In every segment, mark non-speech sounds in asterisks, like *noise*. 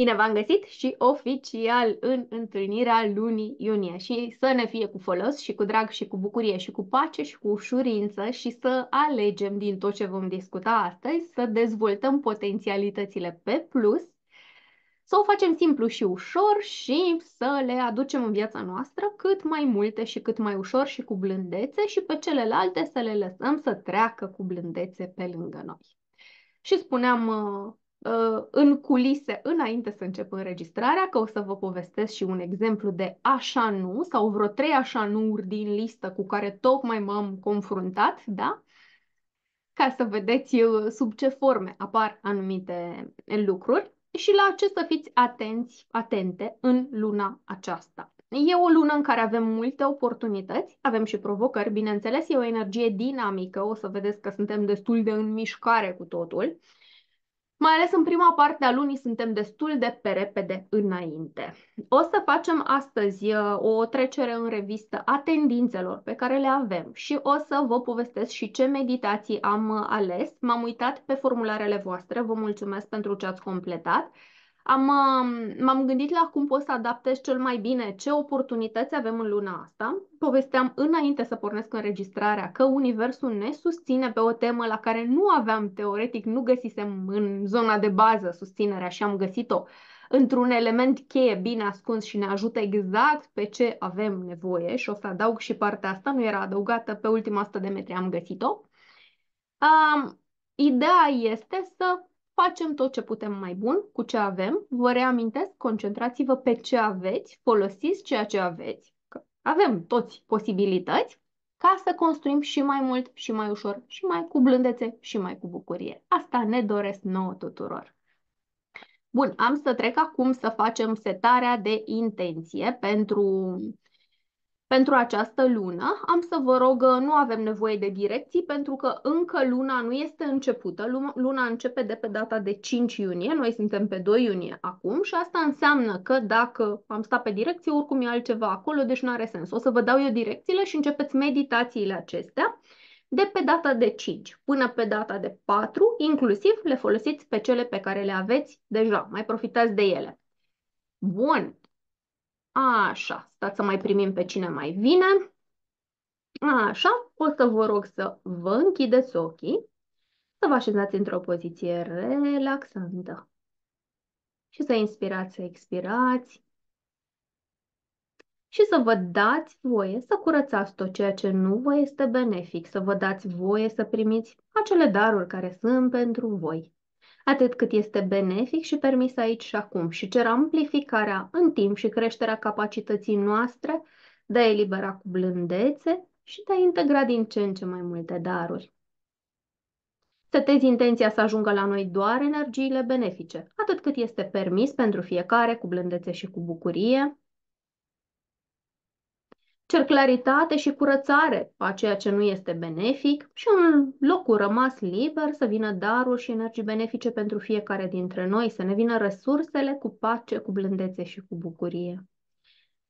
Bine v-am găsit și oficial în întâlnirea lunii iunie și să ne fie cu folos și cu drag și cu bucurie și cu pace și cu ușurință și să alegem din tot ce vom discuta astăzi, să dezvoltăm potențialitățile pe plus, să o facem simplu și ușor și să le aducem în viața noastră cât mai multe și cât mai ușor și cu blândețe și pe celelalte să le lăsăm să treacă cu blândețe pe lângă noi. Și spuneam uh, Uh, în culise înainte să încep înregistrarea, că o să vă povestesc și un exemplu de așa nu sau vreo trei așa nu-uri din listă cu care tocmai m-am confruntat, da? Ca să vedeți uh, sub ce forme apar anumite lucruri și la ce să fiți atenți, atente în luna aceasta. E o lună în care avem multe oportunități, avem și provocări, bineînțeles, e o energie dinamică, o să vedeți că suntem destul de în mișcare cu totul. Uh, mai ales în prima parte a lunii suntem destul de pe repede înainte. O să facem astăzi uh, o trecere în revistă a tendințelor pe care le avem și o să vă povestesc și ce meditații am uh, ales. M-am uitat pe formularele voastre, vă mulțumesc pentru ce ați completat am, m-am gândit la cum poți să adaptezi cel mai bine, ce oportunități avem în luna asta. Povesteam înainte să pornesc înregistrarea că Universul ne susține pe o temă la care nu aveam teoretic, nu găsisem în zona de bază susținerea și am găsit-o într-un element cheie bine ascuns și ne ajută exact pe ce avem nevoie și o să adaug și partea asta, nu era adăugată, pe ultima 100 de metri am găsit-o. Um, ideea este să facem tot ce putem mai bun cu ce avem. Vă reamintesc, concentrați-vă pe ce aveți, folosiți ceea ce aveți, că avem toți posibilități, ca să construim și mai mult, și mai ușor, și mai cu blândețe, și mai cu bucurie. Asta ne doresc nouă tuturor. Bun, am să trec acum să facem setarea de intenție pentru pentru această lună am să vă rog, uh, nu avem nevoie de direcții pentru că încă luna nu este începută. Luna începe de pe data de 5 iunie, noi suntem pe 2 iunie acum și asta înseamnă că dacă am stat pe direcție, oricum e altceva acolo, deci nu are sens. O să vă dau eu direcțiile și începeți meditațiile acestea de pe data de 5 până pe data de 4, inclusiv le folosiți pe cele pe care le aveți deja, mai profitați de ele. Bun, Așa, stați să mai primim pe cine mai vine. Așa, o să vă rog să vă închideți ochii, să vă așezați într-o poziție relaxantă și să inspirați, să expirați și să vă dați voie să curățați tot ceea ce nu vă este benefic, să vă dați voie să primiți acele daruri care sunt pentru voi atât cât este benefic și permis aici și acum, și cer amplificarea în timp și creșterea capacității noastre de a elibera cu blândețe și de a integra din ce în ce mai multe daruri. Setezi intenția să ajungă la noi doar energiile benefice, atât cât este permis pentru fiecare cu blândețe și cu bucurie, Cer claritate și curățare a ceea ce nu este benefic și un loc rămas liber să vină daruri și energii benefice pentru fiecare dintre noi, să ne vină resursele cu pace, cu blândețe și cu bucurie.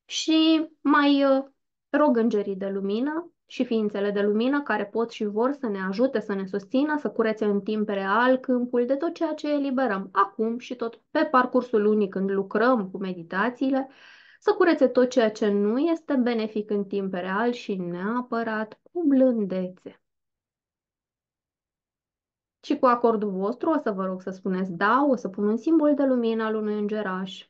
Și mai uh, rog îngerii de lumină și ființele de lumină care pot și vor să ne ajute, să ne susțină, să curețe în timp real câmpul de tot ceea ce eliberăm acum și tot pe parcursul lunii când lucrăm cu meditațiile, să curețe tot ceea ce nu este benefic în timp real și neapărat cu blândețe. Și cu acordul vostru o să vă rog să spuneți da, o să pun un simbol de lumină al unui îngeraș,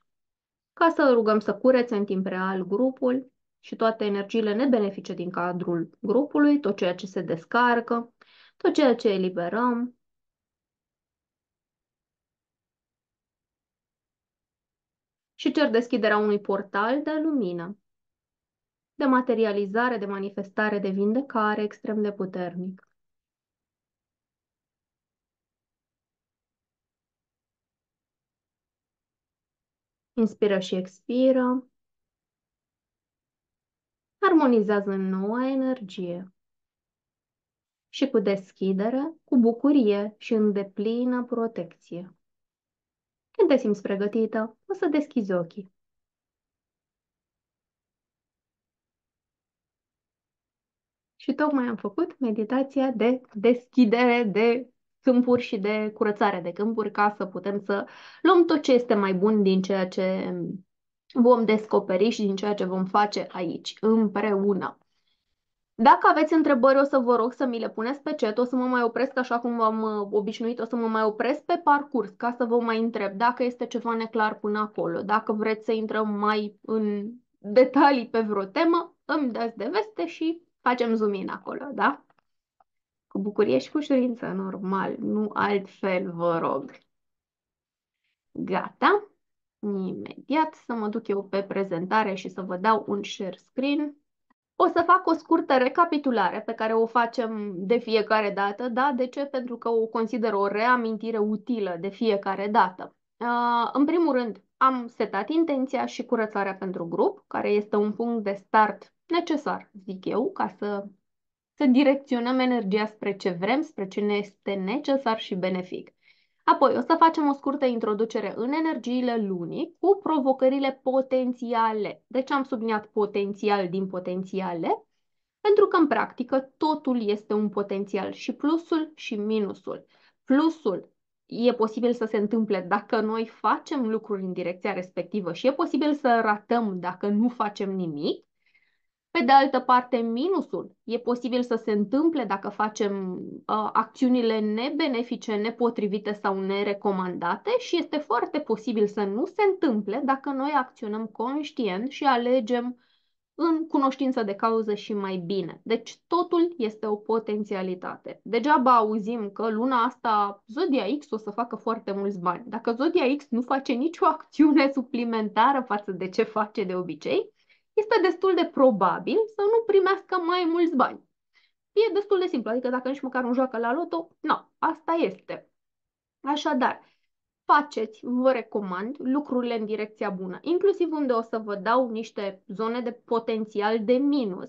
ca să rugăm să curețe în timp real grupul și toate energiile nebenefice din cadrul grupului, tot ceea ce se descarcă, tot ceea ce eliberăm, și cer deschiderea unui portal de lumină, de materializare, de manifestare, de vindecare extrem de puternic. Inspiră și expiră. Armonizează noua energie și cu deschidere, cu bucurie și în deplină protecție. Când te simți pregătită, o să deschizi ochii. Și tocmai am făcut meditația de deschidere de câmpuri și de curățare de câmpuri ca să putem să luăm tot ce este mai bun din ceea ce vom descoperi și din ceea ce vom face aici, împreună. Dacă aveți întrebări, o să vă rog să mi le puneți pe chat, o să mă mai opresc așa cum v-am uh, obișnuit, o să mă mai opresc pe parcurs ca să vă mai întreb dacă este ceva neclar până acolo, dacă vreți să intrăm mai în detalii pe vreo temă, îmi dați de veste și facem zoom in acolo, da? Cu bucurie și cu ușurință, normal, nu altfel, vă rog. Gata. Imediat să mă duc eu pe prezentare și să vă dau un share screen. O să fac o scurtă recapitulare pe care o facem de fiecare dată, da? De ce? Pentru că o consider o reamintire utilă de fiecare dată. Uh, în primul rând, am setat intenția și curățarea pentru grup, care este un punct de start necesar, zic eu, ca să, să direcționăm energia spre ce vrem, spre ce ne este necesar și benefic. Apoi o să facem o scurtă introducere în energiile lunii cu provocările potențiale. De ce am subliniat potențial din potențiale? Pentru că în practică totul este un potențial și plusul și minusul. Plusul e posibil să se întâmple dacă noi facem lucruri în direcția respectivă și e posibil să ratăm dacă nu facem nimic, pe de altă parte, minusul e posibil să se întâmple dacă facem uh, acțiunile nebenefice, nepotrivite sau nerecomandate și este foarte posibil să nu se întâmple dacă noi acționăm conștient și alegem în cunoștință de cauză și mai bine. Deci totul este o potențialitate. Degeaba auzim că luna asta Zodia X o să facă foarte mulți bani. Dacă Zodia X nu face nicio acțiune suplimentară față de ce face de obicei, este destul de probabil să nu primească mai mulți bani. E destul de simplu, adică dacă nici măcar nu joacă la loto, nu, asta este. Așadar, faceți, vă recomand, lucrurile în direcția bună, inclusiv unde o să vă dau niște zone de potențial de minus.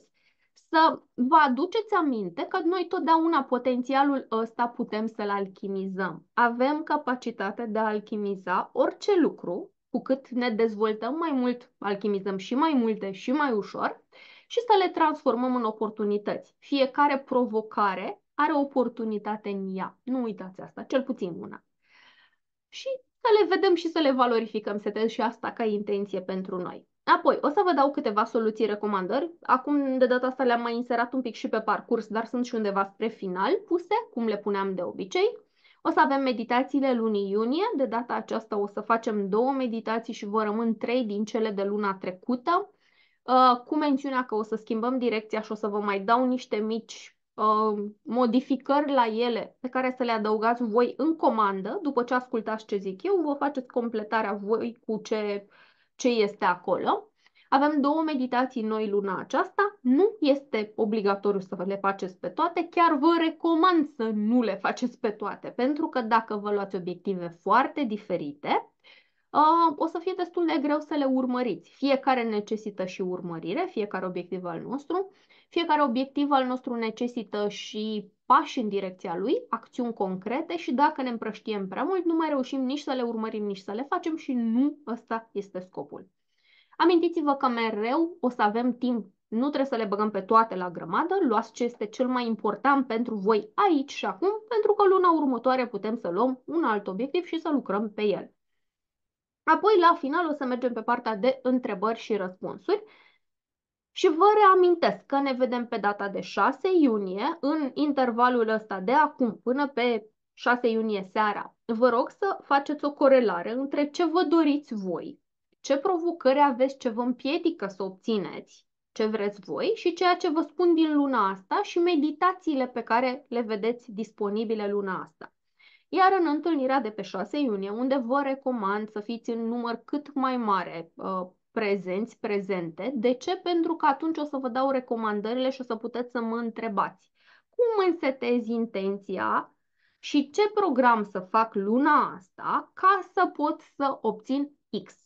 Să vă aduceți aminte că noi totdeauna potențialul ăsta putem să-l alchimizăm. Avem capacitatea de a alchimiza orice lucru cu cât ne dezvoltăm mai mult, alchimizăm și mai multe și mai ușor și să le transformăm în oportunități. Fiecare provocare are oportunitate în ea. Nu uitați asta, cel puțin una. Și să le vedem și să le valorificăm, setez și asta ca intenție pentru noi. Apoi, o să vă dau câteva soluții, recomandări. Acum, de data asta, le-am mai inserat un pic și pe parcurs, dar sunt și undeva spre final puse, cum le puneam de obicei. O să avem meditațiile lunii iunie, de data aceasta o să facem două meditații și vor rămân trei din cele de luna trecută, uh, cu mențiunea că o să schimbăm direcția și o să vă mai dau niște mici uh, modificări la ele pe care să le adăugați voi în comandă, după ce ascultați ce zic eu, vă faceți completarea voi cu ce, ce este acolo. Avem două meditații noi luna aceasta, nu este obligatoriu să le faceți pe toate, chiar vă recomand să nu le faceți pe toate, pentru că dacă vă luați obiective foarte diferite, uh, o să fie destul de greu să le urmăriți. Fiecare necesită și urmărire, fiecare obiectiv al nostru, fiecare obiectiv al nostru necesită și pași în direcția lui, acțiuni concrete și dacă ne împrăștiem prea mult, nu mai reușim nici să le urmărim, nici să le facem și nu ăsta este scopul. Amintiți-vă că mereu o să avem timp. Nu trebuie să le băgăm pe toate la grămadă, luați ce este cel mai important pentru voi aici și acum, pentru că luna următoare putem să luăm un alt obiectiv și să lucrăm pe el. Apoi, la final, o să mergem pe partea de întrebări și răspunsuri. Și vă reamintesc că ne vedem pe data de 6 iunie, în intervalul ăsta de acum până pe 6 iunie seara. Vă rog să faceți o corelare între ce vă doriți voi ce provocări aveți, ce vă împiedică să obțineți ce vreți voi și ceea ce vă spun din luna asta și meditațiile pe care le vedeți disponibile luna asta. Iar în întâlnirea de pe 6 iunie, unde vă recomand să fiți în număr cât mai mare uh, prezenți, prezente. De ce? Pentru că atunci o să vă dau recomandările și o să puteți să mă întrebați cum însetez intenția și ce program să fac luna asta ca să pot să obțin X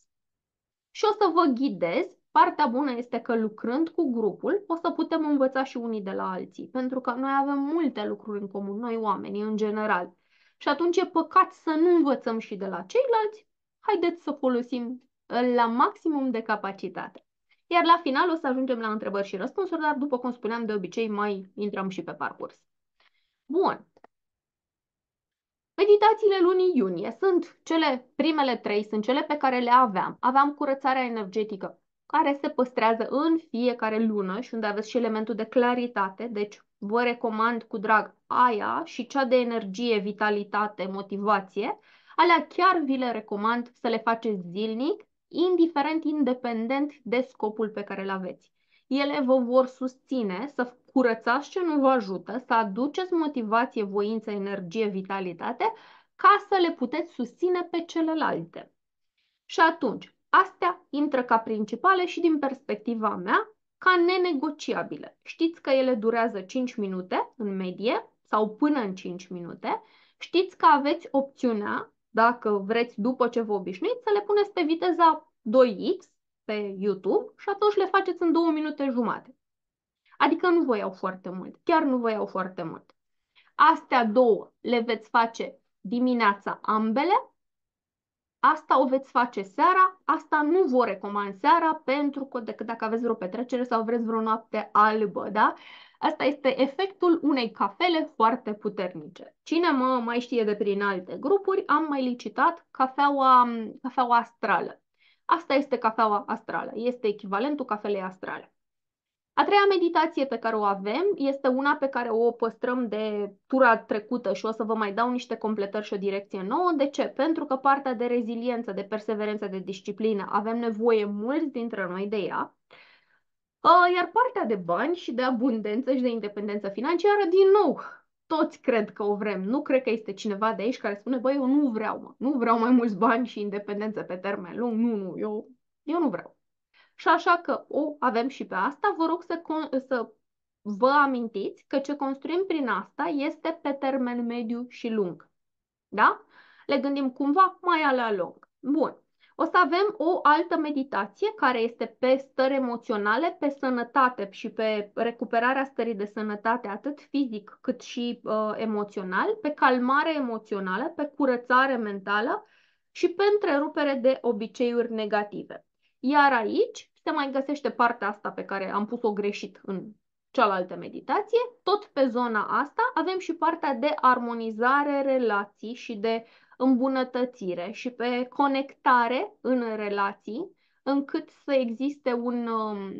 și o să vă ghidez. Partea bună este că lucrând cu grupul o să putem învăța și unii de la alții, pentru că noi avem multe lucruri în comun, noi oamenii în general. Și atunci e păcat să nu învățăm și de la ceilalți, haideți să folosim uh, la maximum de capacitate. Iar la final o să ajungem la întrebări și răspunsuri, dar după cum spuneam, de obicei mai intrăm și pe parcurs. Bun, Meditațiile lunii iunie sunt cele primele trei, sunt cele pe care le aveam. Aveam curățarea energetică, care se păstrează în fiecare lună și unde aveți și elementul de claritate, deci vă recomand cu drag aia și cea de energie, vitalitate, motivație. Alea chiar vi le recomand să le faceți zilnic, indiferent, independent de scopul pe care îl aveți ele vă vor susține să curățați ce nu vă ajută, să aduceți motivație, voință, energie, vitalitate, ca să le puteți susține pe celelalte. Și atunci, astea intră ca principale și din perspectiva mea, ca nenegociabile. Știți că ele durează 5 minute în medie sau până în 5 minute. Știți că aveți opțiunea, dacă vreți după ce vă obișnuiți, să le puneți pe viteza 2x pe YouTube și atunci le faceți în două minute jumate. Adică nu vă iau foarte mult, chiar nu vă iau foarte mult. Astea două le veți face dimineața ambele, asta o veți face seara, asta nu vă recomand seara pentru că decât dacă aveți vreo petrecere sau vreți vreo noapte albă, da? Asta este efectul unei cafele foarte puternice. Cine mă mai știe de prin alte grupuri, am mai licitat cafeaua, cafeaua astrală. Asta este cafeaua astrală, este echivalentul cafelei astrale. A treia meditație pe care o avem este una pe care o păstrăm de tura trecută și o să vă mai dau niște completări și o direcție nouă. De ce? Pentru că partea de reziliență, de perseverență, de disciplină, avem nevoie mulți dintre noi de ea. Uh, iar partea de bani și de abundență și de independență financiară, din nou, toți cred că o vrem. Nu cred că este cineva de aici care spune, băi, eu nu vreau, mă. Nu vreau mai mulți bani și independență pe termen lung. Nu, nu, eu, eu nu vreau. Și așa că o avem și pe asta. Vă rog să, să vă amintiți că ce construim prin asta este pe termen mediu și lung. Da? Le gândim cumva mai alea lung. Bun. O să avem o altă meditație care este pe stări emoționale, pe sănătate și pe recuperarea stării de sănătate, atât fizic cât și uh, emoțional, pe calmare emoțională, pe curățare mentală și pe întrerupere de obiceiuri negative. Iar aici se mai găsește partea asta pe care am pus-o greșit în cealaltă meditație. Tot pe zona asta avem și partea de armonizare relații și de îmbunătățire și pe conectare în relații, încât să existe un, um,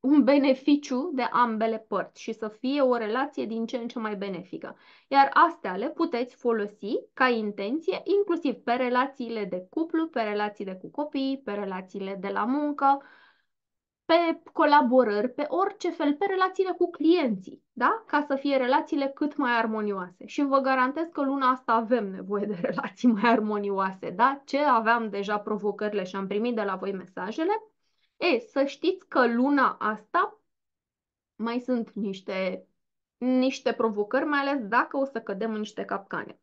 un beneficiu de ambele părți și să fie o relație din ce în ce mai benefică. Iar astea le puteți folosi ca intenție, inclusiv pe relațiile de cuplu, pe relațiile cu copii, pe relațiile de la muncă, pe colaborări, pe orice fel, pe relațiile cu clienții, da? ca să fie relațiile cât mai armonioase. Și vă garantez că luna asta avem nevoie de relații mai armonioase, da? ce aveam deja provocările și am primit de la voi mesajele. E, să știți că luna asta mai sunt niște, niște provocări, mai ales dacă o să cădem în niște capcane.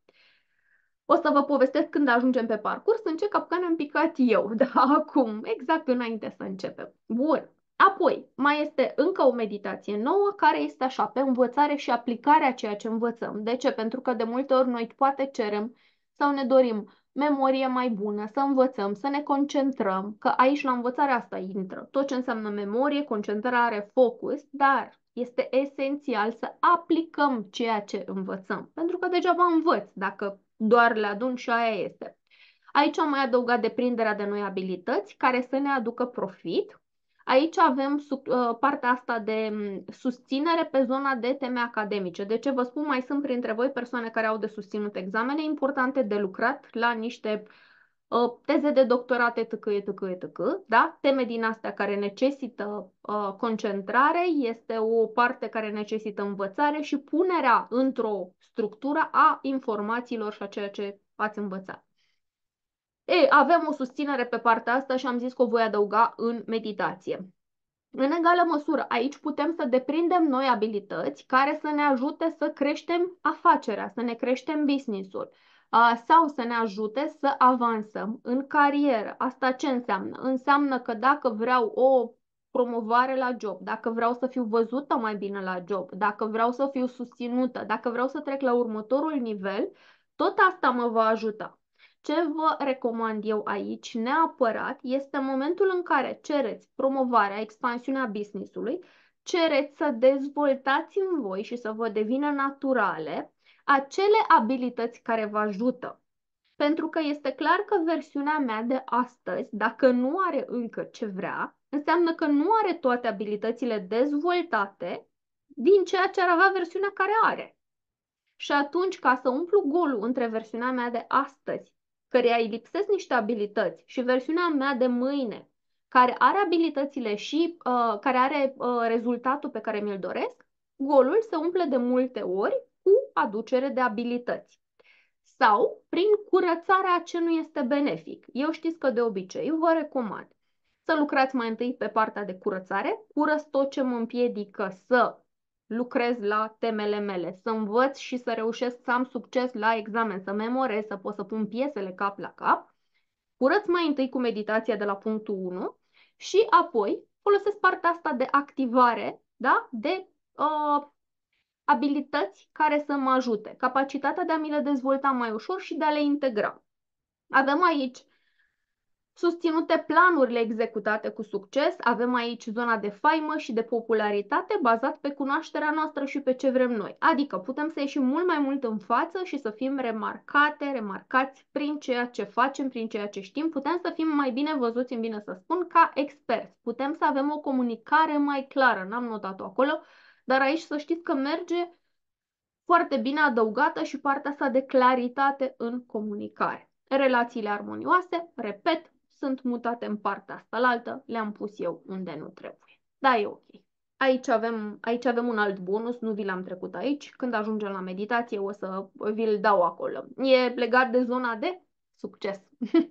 O să vă povestesc când ajungem pe parcurs în ce capcană am picat eu, *laughs* da, acum, exact înainte să începem. Bun, Apoi, mai este încă o meditație nouă care este așa, pe învățare și aplicarea a ceea ce învățăm. De ce? Pentru că de multe ori noi poate cerem sau ne dorim memorie mai bună, să învățăm, să ne concentrăm, că aici la învățarea asta intră tot ce înseamnă memorie, concentrare, focus, dar este esențial să aplicăm ceea ce învățăm. Pentru că degeaba învăț dacă doar le adun și aia este. Aici am mai adăugat deprinderea de noi abilități care să ne aducă profit. Aici avem ă, partea asta de susținere pe zona de teme academice. De ce vă spun, mai sunt printre voi persoane care au de susținut examene importante de lucrat la niște Ă, teze de doctorat, etc., etc., etc., da? teme din astea care necesită uh, concentrare, este o parte care necesită învățare și punerea într-o structură a informațiilor și a ceea ce ați învățat. Ei, avem o susținere pe partea asta și am zis că o voi adăuga în meditație. În egală măsură, aici putem să deprindem noi abilități care să ne ajute să creștem afacerea, să ne creștem business-ul. Uh, sau să ne ajute să avansăm în carieră. Asta ce înseamnă? Înseamnă că dacă vreau o promovare la job, dacă vreau să fiu văzută mai bine la job, dacă vreau să fiu susținută, dacă vreau să trec la următorul nivel, tot asta mă va ajuta. Ce vă recomand eu aici neapărat este momentul în care cereți promovarea, expansiunea businessului, cereți să dezvoltați în voi și să vă devină naturale acele abilități care vă ajută. Pentru că este clar că versiunea mea de astăzi, dacă nu are încă ce vrea, înseamnă că nu are toate abilitățile dezvoltate din ceea ce ar avea versiunea care are. Și atunci, ca să umplu golul între versiunea mea de astăzi, căreia îi lipsesc niște abilități, și versiunea mea de mâine, care are abilitățile și uh, care are uh, rezultatul pe care mi-l doresc, golul se umple de multe ori cu aducere de abilități sau prin curățarea ce nu este benefic. Eu știți că de obicei vă recomand să lucrați mai întâi pe partea de curățare, curăț tot ce mă împiedică să lucrez la temele mele, să învăț și să reușesc să am succes la examen, să memorez, să pot să pun piesele cap la cap. Curăț mai întâi cu meditația de la punctul 1 și apoi folosesc partea asta de activare, da? de uh, abilități care să mă ajute, capacitatea de a mi le dezvolta mai ușor și de a le integra. Avem aici susținute planurile executate cu succes, avem aici zona de faimă și de popularitate bazat pe cunoașterea noastră și pe ce vrem noi. Adică putem să ieșim mult mai mult în față și să fim remarcate, remarcați prin ceea ce facem, prin ceea ce știm, putem să fim mai bine văzuți, în bine să spun, ca experți. Putem să avem o comunicare mai clară, n-am notat-o acolo, dar aici să știți că merge foarte bine adăugată și partea asta de claritate în comunicare. Relațiile armonioase, repet, sunt mutate în partea asta la altă, le-am pus eu unde nu trebuie. Da, e ok. Aici avem, aici avem un alt bonus, nu vi l-am trecut aici. Când ajungem la meditație o să vi-l dau acolo. E legat de zona de succes. *laughs*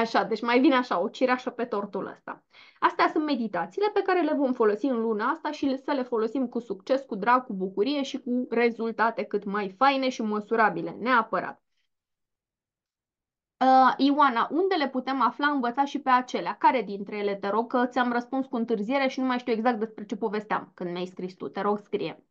Așa, deci mai vine așa, o cireașă pe tortul ăsta. Astea sunt meditațiile pe care le vom folosi în luna asta și să le folosim cu succes, cu drag, cu bucurie și cu rezultate cât mai faine și măsurabile, neapărat. Uh, Ioana, unde le putem afla, învăța și pe acelea? Care dintre ele? Te rog că ți-am răspuns cu întârziere și nu mai știu exact despre ce povesteam când mi-ai scris tu. Te rog, scrie.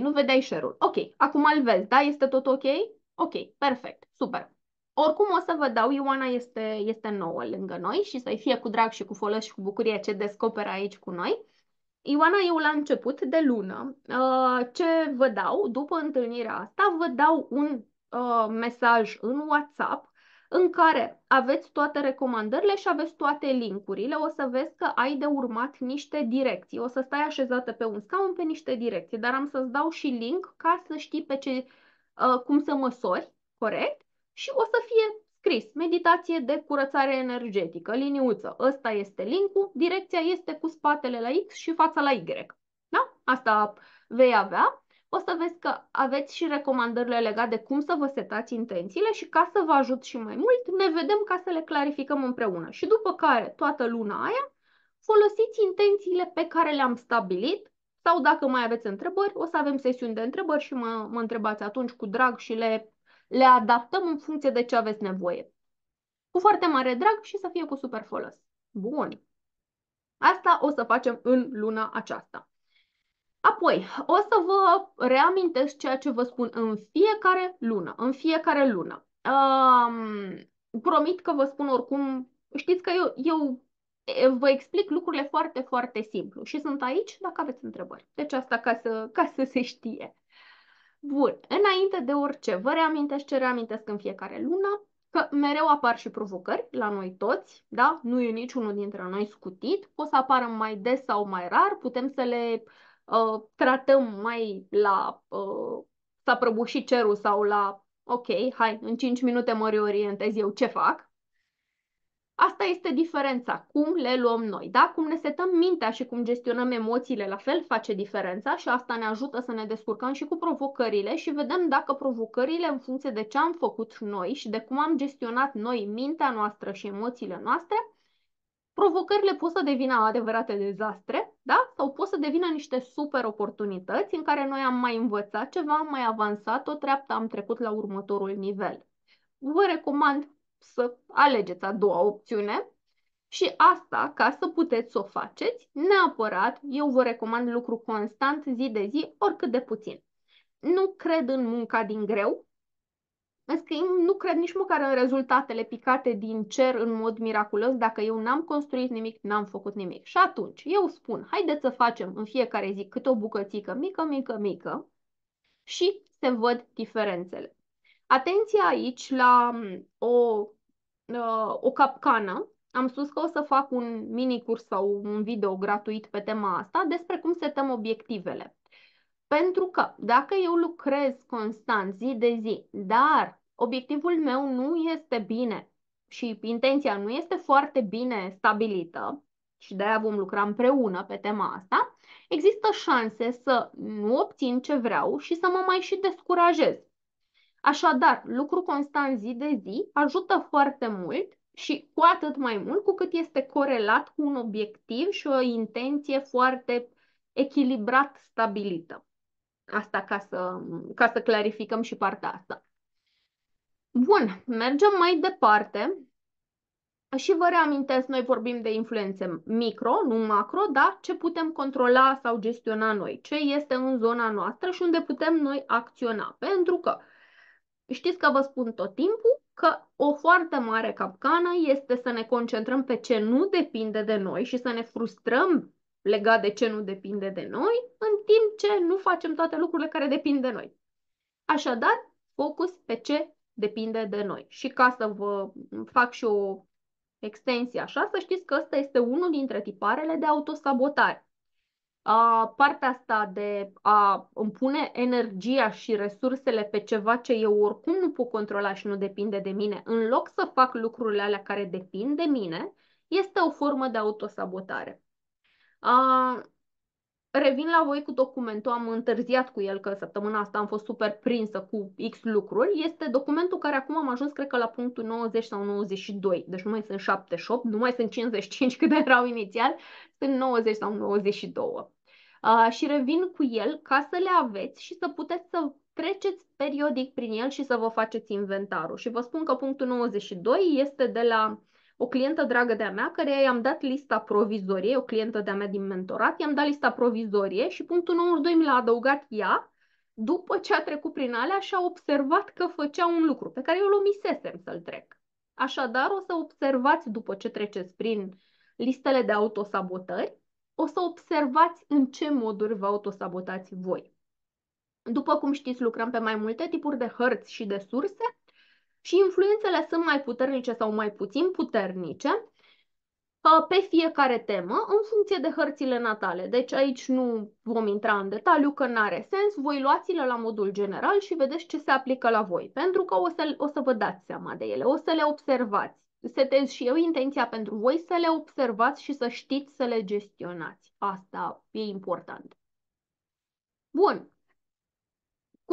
nu vedeai share-ul. Ok, acum îl vezi, da? Este tot ok? Ok, perfect, super. Oricum o să vă dau, Ioana este, este nouă lângă noi și să-i fie cu drag și cu folos și cu bucurie ce descoperă aici cu noi. Ioana, eu la început de lună, uh, ce vă dau după întâlnirea asta, vă dau un uh, mesaj în WhatsApp în care aveți toate recomandările și aveți toate linkurile. O să vezi că ai de urmat niște direcții. O să stai așezată pe un scaun pe niște direcții, dar am să-ți dau și link ca să știi pe ce, uh, cum să măsori, corect? Și o să fie scris meditație de curățare energetică, liniuță. Ăsta este linkul, direcția este cu spatele la X și fața la Y. Da? Asta vei avea o să vezi că aveți și recomandările legate de cum să vă setați intențiile și ca să vă ajut și mai mult, ne vedem ca să le clarificăm împreună. Și după care, toată luna aia, folosiți intențiile pe care le-am stabilit sau dacă mai aveți întrebări, o să avem sesiuni de întrebări și mă, mă întrebați atunci cu drag și le, le adaptăm în funcție de ce aveți nevoie. Cu foarte mare drag și să fie cu super folos. Bun. Asta o să facem în luna aceasta. Apoi, o să vă reamintesc ceea ce vă spun în fiecare lună. În fiecare lună. Um, promit că vă spun oricum, știți că eu, eu vă explic lucrurile foarte, foarte simplu și sunt aici dacă aveți întrebări. Deci asta ca să, ca să se știe. Bun, înainte de orice, vă reamintesc ce reamintesc în fiecare lună, că mereu apar și provocări la noi toți, da? Nu e niciunul dintre noi scutit, pot să apară mai des sau mai rar, putem să le uh, uh, tratăm mai la uh, s-a prăbușit cerul sau la ok, hai, în 5 minute mă reorientez eu ce fac. Asta este diferența, cum le luăm noi, da? Cum ne setăm mintea și cum gestionăm emoțiile, la fel face diferența și asta ne ajută să ne descurcăm și cu provocările și vedem dacă provocările în funcție de ce am făcut noi și de cum am gestionat noi mintea noastră și emoțiile noastre, provocările pot să devină adevărate dezastre, da? Sau pot să devină niște super oportunități în care noi am mai învățat ceva, am mai avansat o treaptă, am trecut la următorul nivel. Vă recomand să alegeți a doua opțiune și asta, ca să puteți să o faceți, neapărat eu vă recomand lucru constant zi de zi, oricât de puțin. Nu cred în munca din greu, Vezi că eu nu cred nici măcar în rezultatele picate din cer în mod miraculos, dacă eu n-am construit nimic, n-am făcut nimic. Și atunci, eu spun, haideți să facem în fiecare zi câte o bucățică mică, mică, mică și se văd diferențele. Atenție aici la o, ă, o capcană. Am spus că o să fac un mini curs sau un video gratuit pe tema asta despre cum setăm obiectivele. Pentru că dacă eu lucrez constant zi de zi, dar obiectivul meu nu este bine și intenția nu este foarte bine stabilită, și de-aia vom lucra împreună pe tema asta, există șanse să nu obțin ce vreau și să mă mai și descurajez. Așadar, lucru constant zi de zi ajută foarte mult și cu atât mai mult cu cât este corelat cu un obiectiv și o intenție foarte echilibrat stabilită. Asta ca să, ca să clarificăm și partea asta. Bun, mergem mai departe. Și vă reamintesc, noi vorbim de influențe micro, nu macro, dar ce putem controla sau gestiona noi, ce este în zona noastră și unde putem noi acționa. Pentru că știți că vă spun tot timpul că o foarte mare capcană este să ne concentrăm pe ce nu depinde de noi și să ne frustrăm legat de ce nu depinde de noi, în timp ce nu facem toate lucrurile care depind de noi. Așadar, focus pe ce depinde de noi. Și ca să vă fac și o extensie așa, să știți că ăsta este unul dintre tiparele de autosabotare. A, partea asta de a îmi pune energia și resursele pe ceva ce eu oricum nu pot controla și nu depinde de mine, în loc să fac lucrurile alea care depind de mine, este o formă de autosabotare revin la voi cu documentul, am întârziat cu el, că săptămâna asta am fost super prinsă cu X lucruri. Este documentul care acum am ajuns, cred că, la punctul 90 sau 92. Deci nu mai sunt 78, nu mai sunt 55 cât erau inițial, sunt 90 sau 92. Uh, și revin cu el ca să le aveți și să puteți să treceți periodic prin el și să vă faceți inventarul. Și vă spun că punctul 92 este de la o clientă dragă de-a mea, care i-am dat lista provizorie, o clientă de-a mea din mentorat, i-am dat lista provizorie și punctul 92 mi l-a adăugat ea după ce a trecut prin alea și a observat că făcea un lucru pe care eu l omisesem să-l trec. Așadar, o să observați după ce treceți prin listele de autosabotări, o să observați în ce moduri vă autosabotați voi. După cum știți, lucrăm pe mai multe tipuri de hărți și de surse, și influențele sunt mai puternice sau mai puțin puternice uh, pe fiecare temă în funcție de hărțile natale. Deci aici nu vom intra în detaliu că n-are sens, voi luați-le la modul general și vedeți ce se aplică la voi, pentru că o să, o să vă dați seama de ele, o să le observați. Setez și eu intenția pentru voi să le observați și să știți să le gestionați. Asta e important. Bun,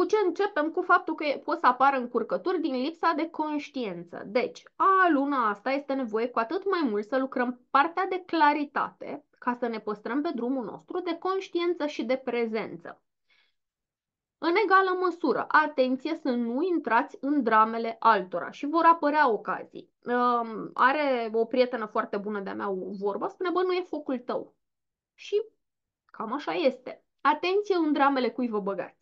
cu ce începem? Cu faptul că pot să apară încurcături din lipsa de conștiență. Deci, a, luna asta este nevoie cu atât mai mult să lucrăm partea de claritate, ca să ne păstrăm pe drumul nostru de conștiență și de prezență. În egală măsură, atenție să nu intrați în dramele altora și vor apărea ocazii. Um, are o prietenă foarte bună de-a mea o vorbă, spune, bă, nu e focul tău. Și cam așa este. Atenție în dramele cui vă băgați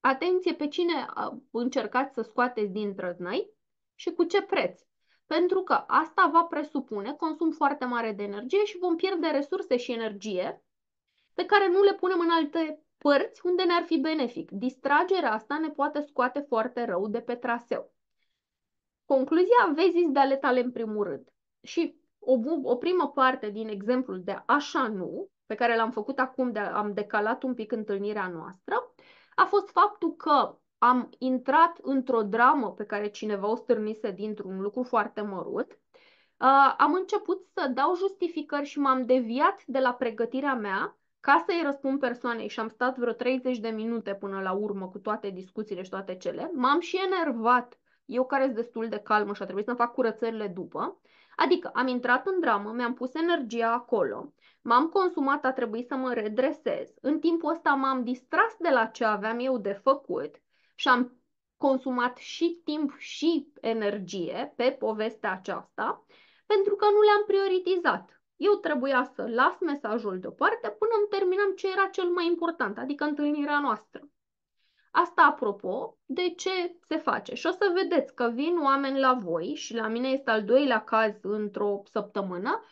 atenție pe cine încercați să scoateți din trăznăi și cu ce preț. Pentru că asta va presupune consum foarte mare de energie și vom pierde resurse și energie pe care nu le punem în alte părți unde ne-ar fi benefic. Distragerea asta ne poate scoate foarte rău de pe traseu. Concluzia, vezi de ale tale în primul rând. Și o, o primă parte din exemplul de așa nu, pe care l-am făcut acum, de, am decalat un pic întâlnirea noastră, a fost faptul că am intrat într-o dramă pe care cineva o stârnise dintr-un lucru foarte mărut, uh, am început să dau justificări și m-am deviat de la pregătirea mea ca să-i răspund persoanei și am stat vreo 30 de minute până la urmă cu toate discuțiile și toate cele, m-am și enervat, eu care sunt destul de calmă și a trebuit să-mi fac curățările după, adică am intrat în dramă, mi-am pus energia acolo, m-am consumat, a trebuit să mă redresez. În timpul ăsta m-am distras de la ce aveam eu de făcut și am consumat și timp și energie pe povestea aceasta, pentru că nu le-am prioritizat. Eu trebuia să las mesajul deoparte până îmi terminam ce era cel mai important, adică întâlnirea noastră. Asta apropo de ce se face. Și o să vedeți că vin oameni la voi și la mine este al doilea caz într-o săptămână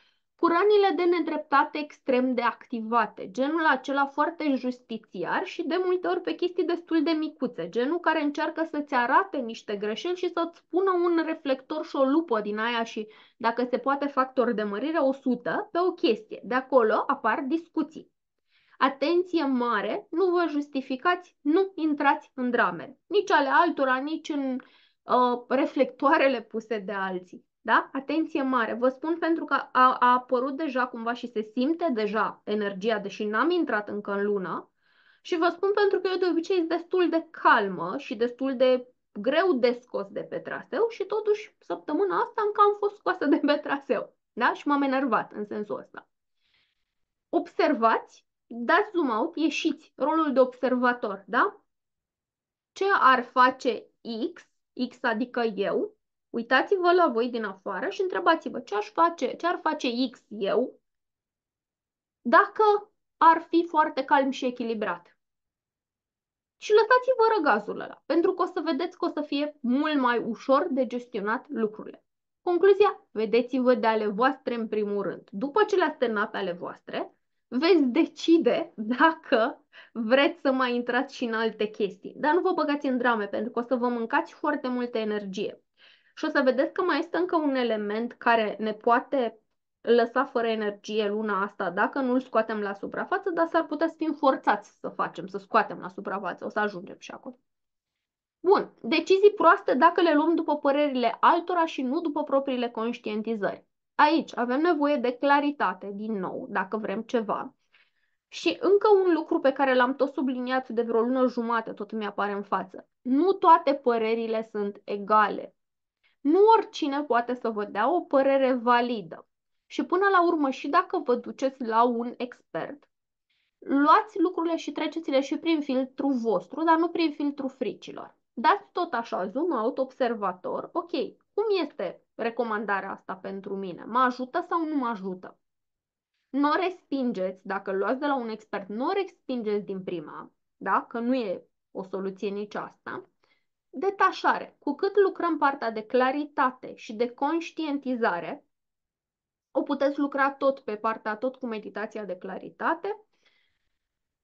cu rănile de nedreptate extrem de activate, genul acela foarte justițiar și de multe ori pe chestii destul de micuțe, genul care încearcă să-ți arate niște greșeli și să-ți pună un reflector și o lupă din aia și, dacă se poate, factor de mărire 100 pe o chestie. De acolo apar discuții. Atenție mare, nu vă justificați, nu intrați în drame, nici ale altora, nici în uh, reflectoarele puse de alții. Da? Atenție mare. Vă spun pentru că a, a apărut deja cumva și se simte deja energia, deși n-am intrat încă în lună. Și vă spun pentru că eu de obicei sunt destul de calmă și destul de greu de scos de pe traseu și totuși săptămâna asta încă am fost scoasă de *laughs* pe traseu. Da? Și m-am enervat în sensul ăsta. Observați, dați zoom out, ieșiți, rolul de observator, da? Ce ar face X, X adică eu, Uitați-vă la voi din afară și întrebați-vă ce, aș face, ce ar face X eu dacă ar fi foarte calm și echilibrat. Și lăsați-vă răgazul ăla, pentru că o să vedeți că o să fie mult mai ușor de gestionat lucrurile. Concluzia, vedeți-vă de ale voastre în primul rând. După ce le-ați terminat ale voastre, veți decide dacă vreți să mai intrați și în alte chestii. Dar nu vă băgați în drame, pentru că o să vă mâncați foarte multă energie. Și o să vedeți că mai este încă un element care ne poate lăsa fără energie luna asta dacă nu îl scoatem la suprafață, dar s-ar putea să fim forțați să facem, să scoatem la suprafață, o să ajungem și acolo. Bun, decizii proaste dacă le luăm după părerile altora și nu după propriile conștientizări. Aici avem nevoie de claritate, din nou, dacă vrem ceva. Și încă un lucru pe care l-am tot subliniat de vreo lună jumate, tot mi apare în față. Nu toate părerile sunt egale. Nu oricine poate să vă dea o părere validă. Și până la urmă, și dacă vă duceți la un expert, luați lucrurile și treceți-le și prin filtru vostru, dar nu prin filtru fricilor. Dați tot așa zoom out, observator, ok, cum este recomandarea asta pentru mine? Mă ajută sau nu mă ajută? Nu o respingeți, dacă luați de la un expert, nu o respingeți din prima, da? că nu e o soluție nici asta, detașare. Cu cât lucrăm partea de claritate și de conștientizare, o puteți lucra tot pe partea tot cu meditația de claritate,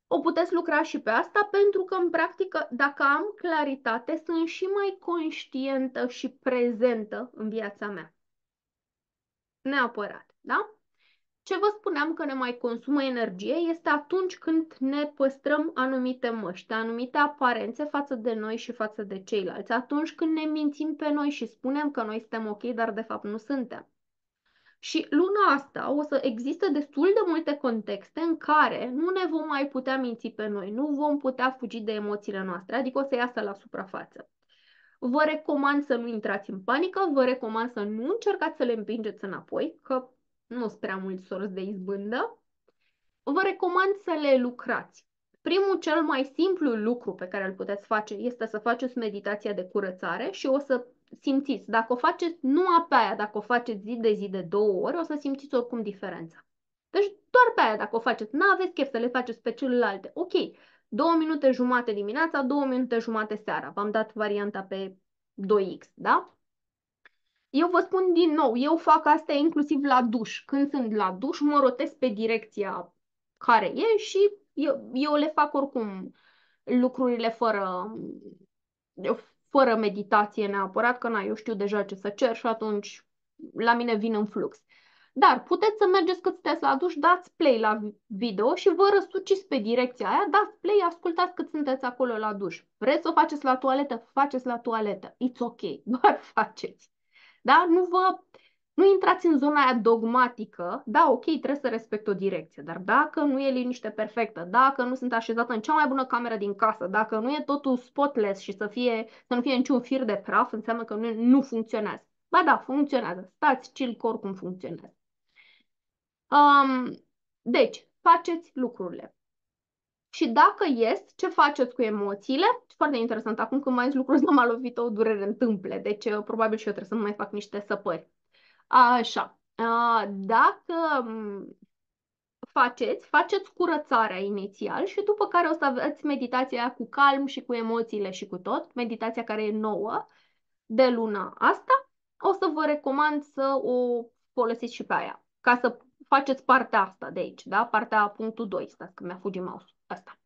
o puteți lucra și pe asta pentru că, în practică, dacă am claritate, sunt și mai conștientă și prezentă în viața mea. Neapărat, da? Ce vă spuneam că ne mai consumă energie este atunci când ne păstrăm anumite măști, anumite aparențe față de noi și față de ceilalți, atunci când ne mințim pe noi și spunem că noi suntem ok, dar de fapt nu suntem. Și luna asta o să există destul de multe contexte în care nu ne vom mai putea minți pe noi, nu vom putea fugi de emoțiile noastre, adică o să iasă la suprafață. Vă recomand să nu intrați în panică, vă recomand să nu încercați să le împingeți înapoi, că nu sunt prea mulți sorți de izbândă, vă recomand să le lucrați. Primul, cel mai simplu lucru pe care îl puteți face este să faceți meditația de curățare și o să simțiți, dacă o faceți nu pe aia, dacă o faceți zi de zi de două ori, o să simțiți oricum diferența. Deci doar pe aia dacă o faceți, nu aveți chef să le faceți pe celelalte. Ok, două minute jumate dimineața, două minute jumate seara. V-am dat varianta pe 2x, da? Eu vă spun din nou, eu fac asta inclusiv la duș. Când sunt la duș, mă rotesc pe direcția care e și eu, eu le fac oricum lucrurile fără, fără meditație neapărat, că na, eu știu deja ce să cer și atunci la mine vin în flux. Dar puteți să mergeți cât sunteți la duș, dați play la video și vă răsuciți pe direcția aia, dați play, ascultați cât sunteți acolo la duș. Vreți să o faceți la toaletă? Faceți la toaletă. It's ok, *laughs* doar faceți. Da? Nu vă nu intrați în zona aia dogmatică, da, ok, trebuie să respect o direcție, dar dacă nu e liniște perfectă, dacă nu sunt așezată în cea mai bună cameră din casă, dacă nu e totul spotless și să, fie, să nu fie niciun fir de praf, înseamnă că nu, nu funcționează. Ba da, funcționează. Stați chill că oricum funcționează. Um, deci, faceți lucrurile și dacă ies, ce faceți cu emoțiile? Foarte interesant, acum când mai ești lucrul ăsta *laughs* m-a lovit o durere în tâmple, deci uh, probabil și eu trebuie să mai fac niște săpări. Așa, uh, dacă mm, faceți, faceți curățarea inițial și după care o să aveți meditația cu calm și cu emoțiile și cu tot, meditația care e nouă de luna asta, o să vă recomand să o folosiți și pe aia, ca să faceți partea asta de aici, da? partea punctul 2, stați că mi-a fugit mouse Asta.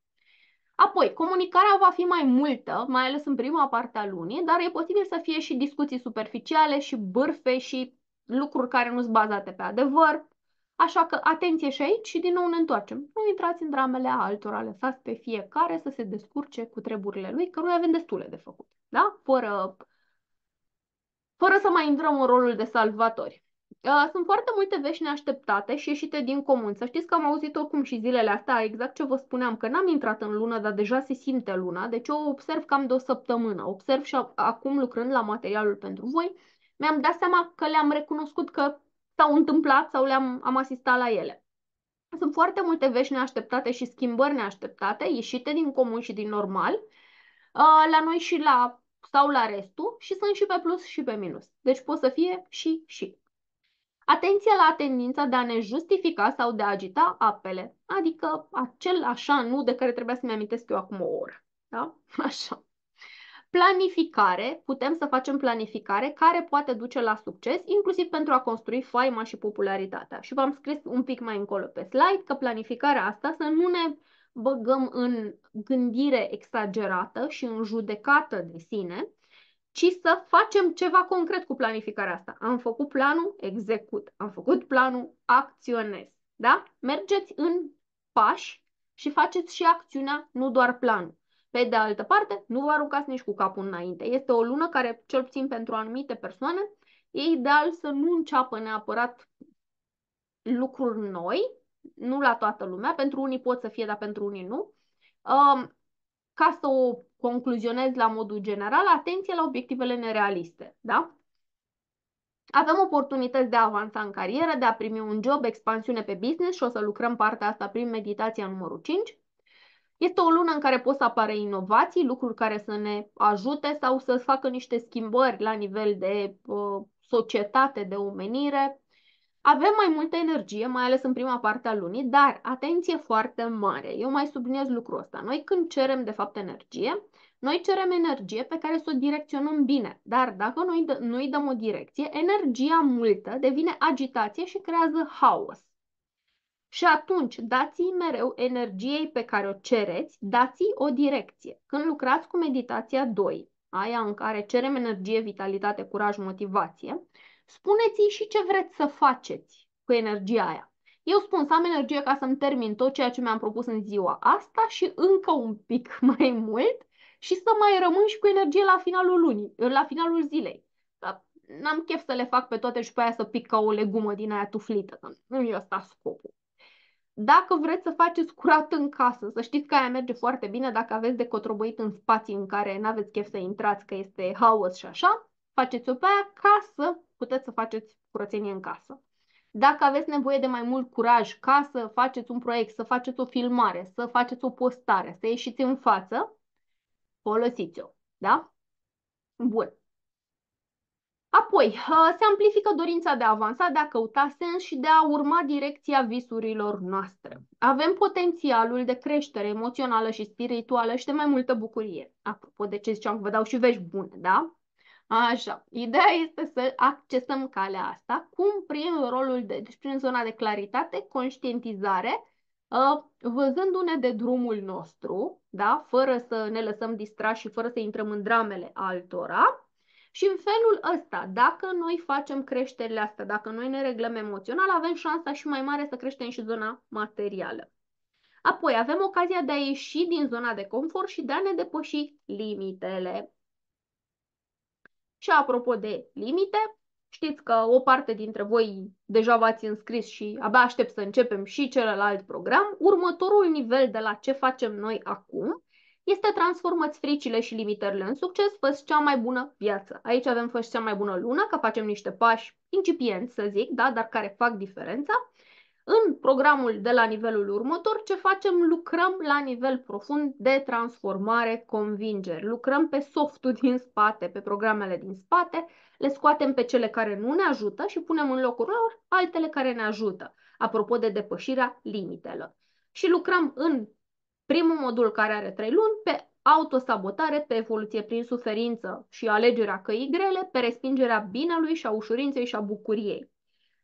Apoi, comunicarea va fi mai multă, mai ales în prima parte a lunii, dar e posibil să fie și discuții superficiale și bârfe și lucruri care nu sunt bazate pe adevăr. Așa că atenție și aici și din nou ne întoarcem. Nu intrați în dramele altora, lăsați pe fiecare să se descurce cu treburile lui, că noi avem destule de făcut, da? Fără, fără să mai intrăm în rolul de salvatori. Uh, sunt foarte multe vești neașteptate și ieșite din comun. Să știți că am auzit oricum și zilele astea exact ce vă spuneam, că n-am intrat în lună, dar deja se simte luna, deci eu observ cam de o săptămână. Observ și acum lucrând la materialul pentru voi, mi-am dat seama că le-am recunoscut că s-au întâmplat sau le-am am asistat la ele. Sunt foarte multe vești neașteptate și schimbări neașteptate, ieșite din comun și din normal, uh, la noi și la sau la restul și sunt și pe plus și pe minus. Deci pot să fie și și. Atenție la tendința de a ne justifica sau de a agita apele, adică acel așa nu de care trebuia să-mi amintesc eu acum o oră. Da? *laughs* Așa. Planificare, putem să facem planificare care poate duce la succes, inclusiv pentru a construi faima și popularitatea. Și v-am scris un pic mai încolo pe slide că planificarea asta să nu ne băgăm în gândire exagerată și în judecată de sine, ci să facem ceva concret cu planificarea asta. Am făcut planul, execut. Am făcut planul, acționez. Da? Mergeți în pași și faceți și acțiunea, nu doar planul. Pe de altă parte, nu vă aruncați nici cu capul înainte. Este o lună care, cel puțin pentru anumite persoane, e ideal să nu înceapă neapărat lucruri noi, nu la toată lumea, pentru unii pot să fie, dar pentru unii nu, um, ca să o concluzionez la modul general, atenție la obiectivele nerealiste, da? Avem oportunități de a avansa în carieră, de a primi un job, expansiune pe business și o să lucrăm partea asta prin meditația numărul 5. Este o lună în care pot să apară inovații, lucruri care să ne ajute sau să facă niște schimbări la nivel de uh, societate, de omenire. Avem mai multă energie, mai ales în prima parte a lunii, dar atenție foarte mare. Eu mai subliniez lucrul ăsta. Noi când cerem, de fapt, energie, noi cerem energie pe care să o direcționăm bine, dar dacă noi nu îi dăm o direcție, energia multă devine agitație și creează haos. Și atunci, dați-i mereu energiei pe care o cereți, dați-i o direcție. Când lucrați cu meditația 2, aia în care cerem energie, vitalitate, curaj, motivație, spuneți-i și ce vreți să faceți cu energia aia. Eu spun să am energie ca să-mi termin tot ceea ce mi-am propus în ziua asta și încă un pic *laughs* mai mult și să mai rămân și cu energie la finalul lunii, la finalul zilei. Dar n-am chef să le fac pe toate și pe aia să pic ca o legumă din aia tuflită. Nu e asta scopul. Dacă vreți să faceți curat în casă, să știți că aia merge foarte bine dacă aveți de cotrobăit în spații în care n-aveți chef să intrați, că este haos și așa, faceți-o pe aia ca să puteți să faceți curățenie în casă. Dacă aveți nevoie de mai mult curaj ca să faceți un proiect, să faceți o filmare, să faceți o postare, să ieșiți în față, folosiți-o. Da? Bun. Apoi, uh, se amplifică dorința de a avansa, de a căuta sens și de a urma direcția visurilor noastre. Avem potențialul de creștere emoțională și spirituală și de mai multă bucurie. Apropo de ce ziceam, vă dau și vești bune, da? Așa, ideea este să accesăm calea asta, cum prin rolul de, deci prin zona de claritate, conștientizare, uh, văzându-ne de drumul nostru, da, fără să ne lăsăm distrași și fără să intrăm în dramele altora, și în felul ăsta, dacă noi facem creșterile astea, dacă noi ne reglăm emoțional, avem șansa și mai mare să creștem și zona materială. Apoi avem ocazia de a ieși din zona de confort și de a ne depăși limitele. Și apropo de limite, știți că o parte dintre voi deja v-ați înscris și abia aștept să începem și celălalt program. Următorul nivel de la ce facem noi acum este transformați fricile și limitările în succes, fă cea mai bună viață. Aici avem fă cea mai bună lună, că facem niște pași incipienți, să zic, da, dar care fac diferența. În programul de la nivelul următor, ce facem? Lucrăm la nivel profund de transformare convingeri. Lucrăm pe softul din spate, pe programele din spate, le scoatem pe cele care nu ne ajută și punem în locul lor altele care ne ajută, apropo de depășirea limitelor. Și lucrăm în primul modul care are trei luni pe autosabotare, pe evoluție prin suferință și alegerea căii grele, pe respingerea binelui și a ușurinței și a bucuriei.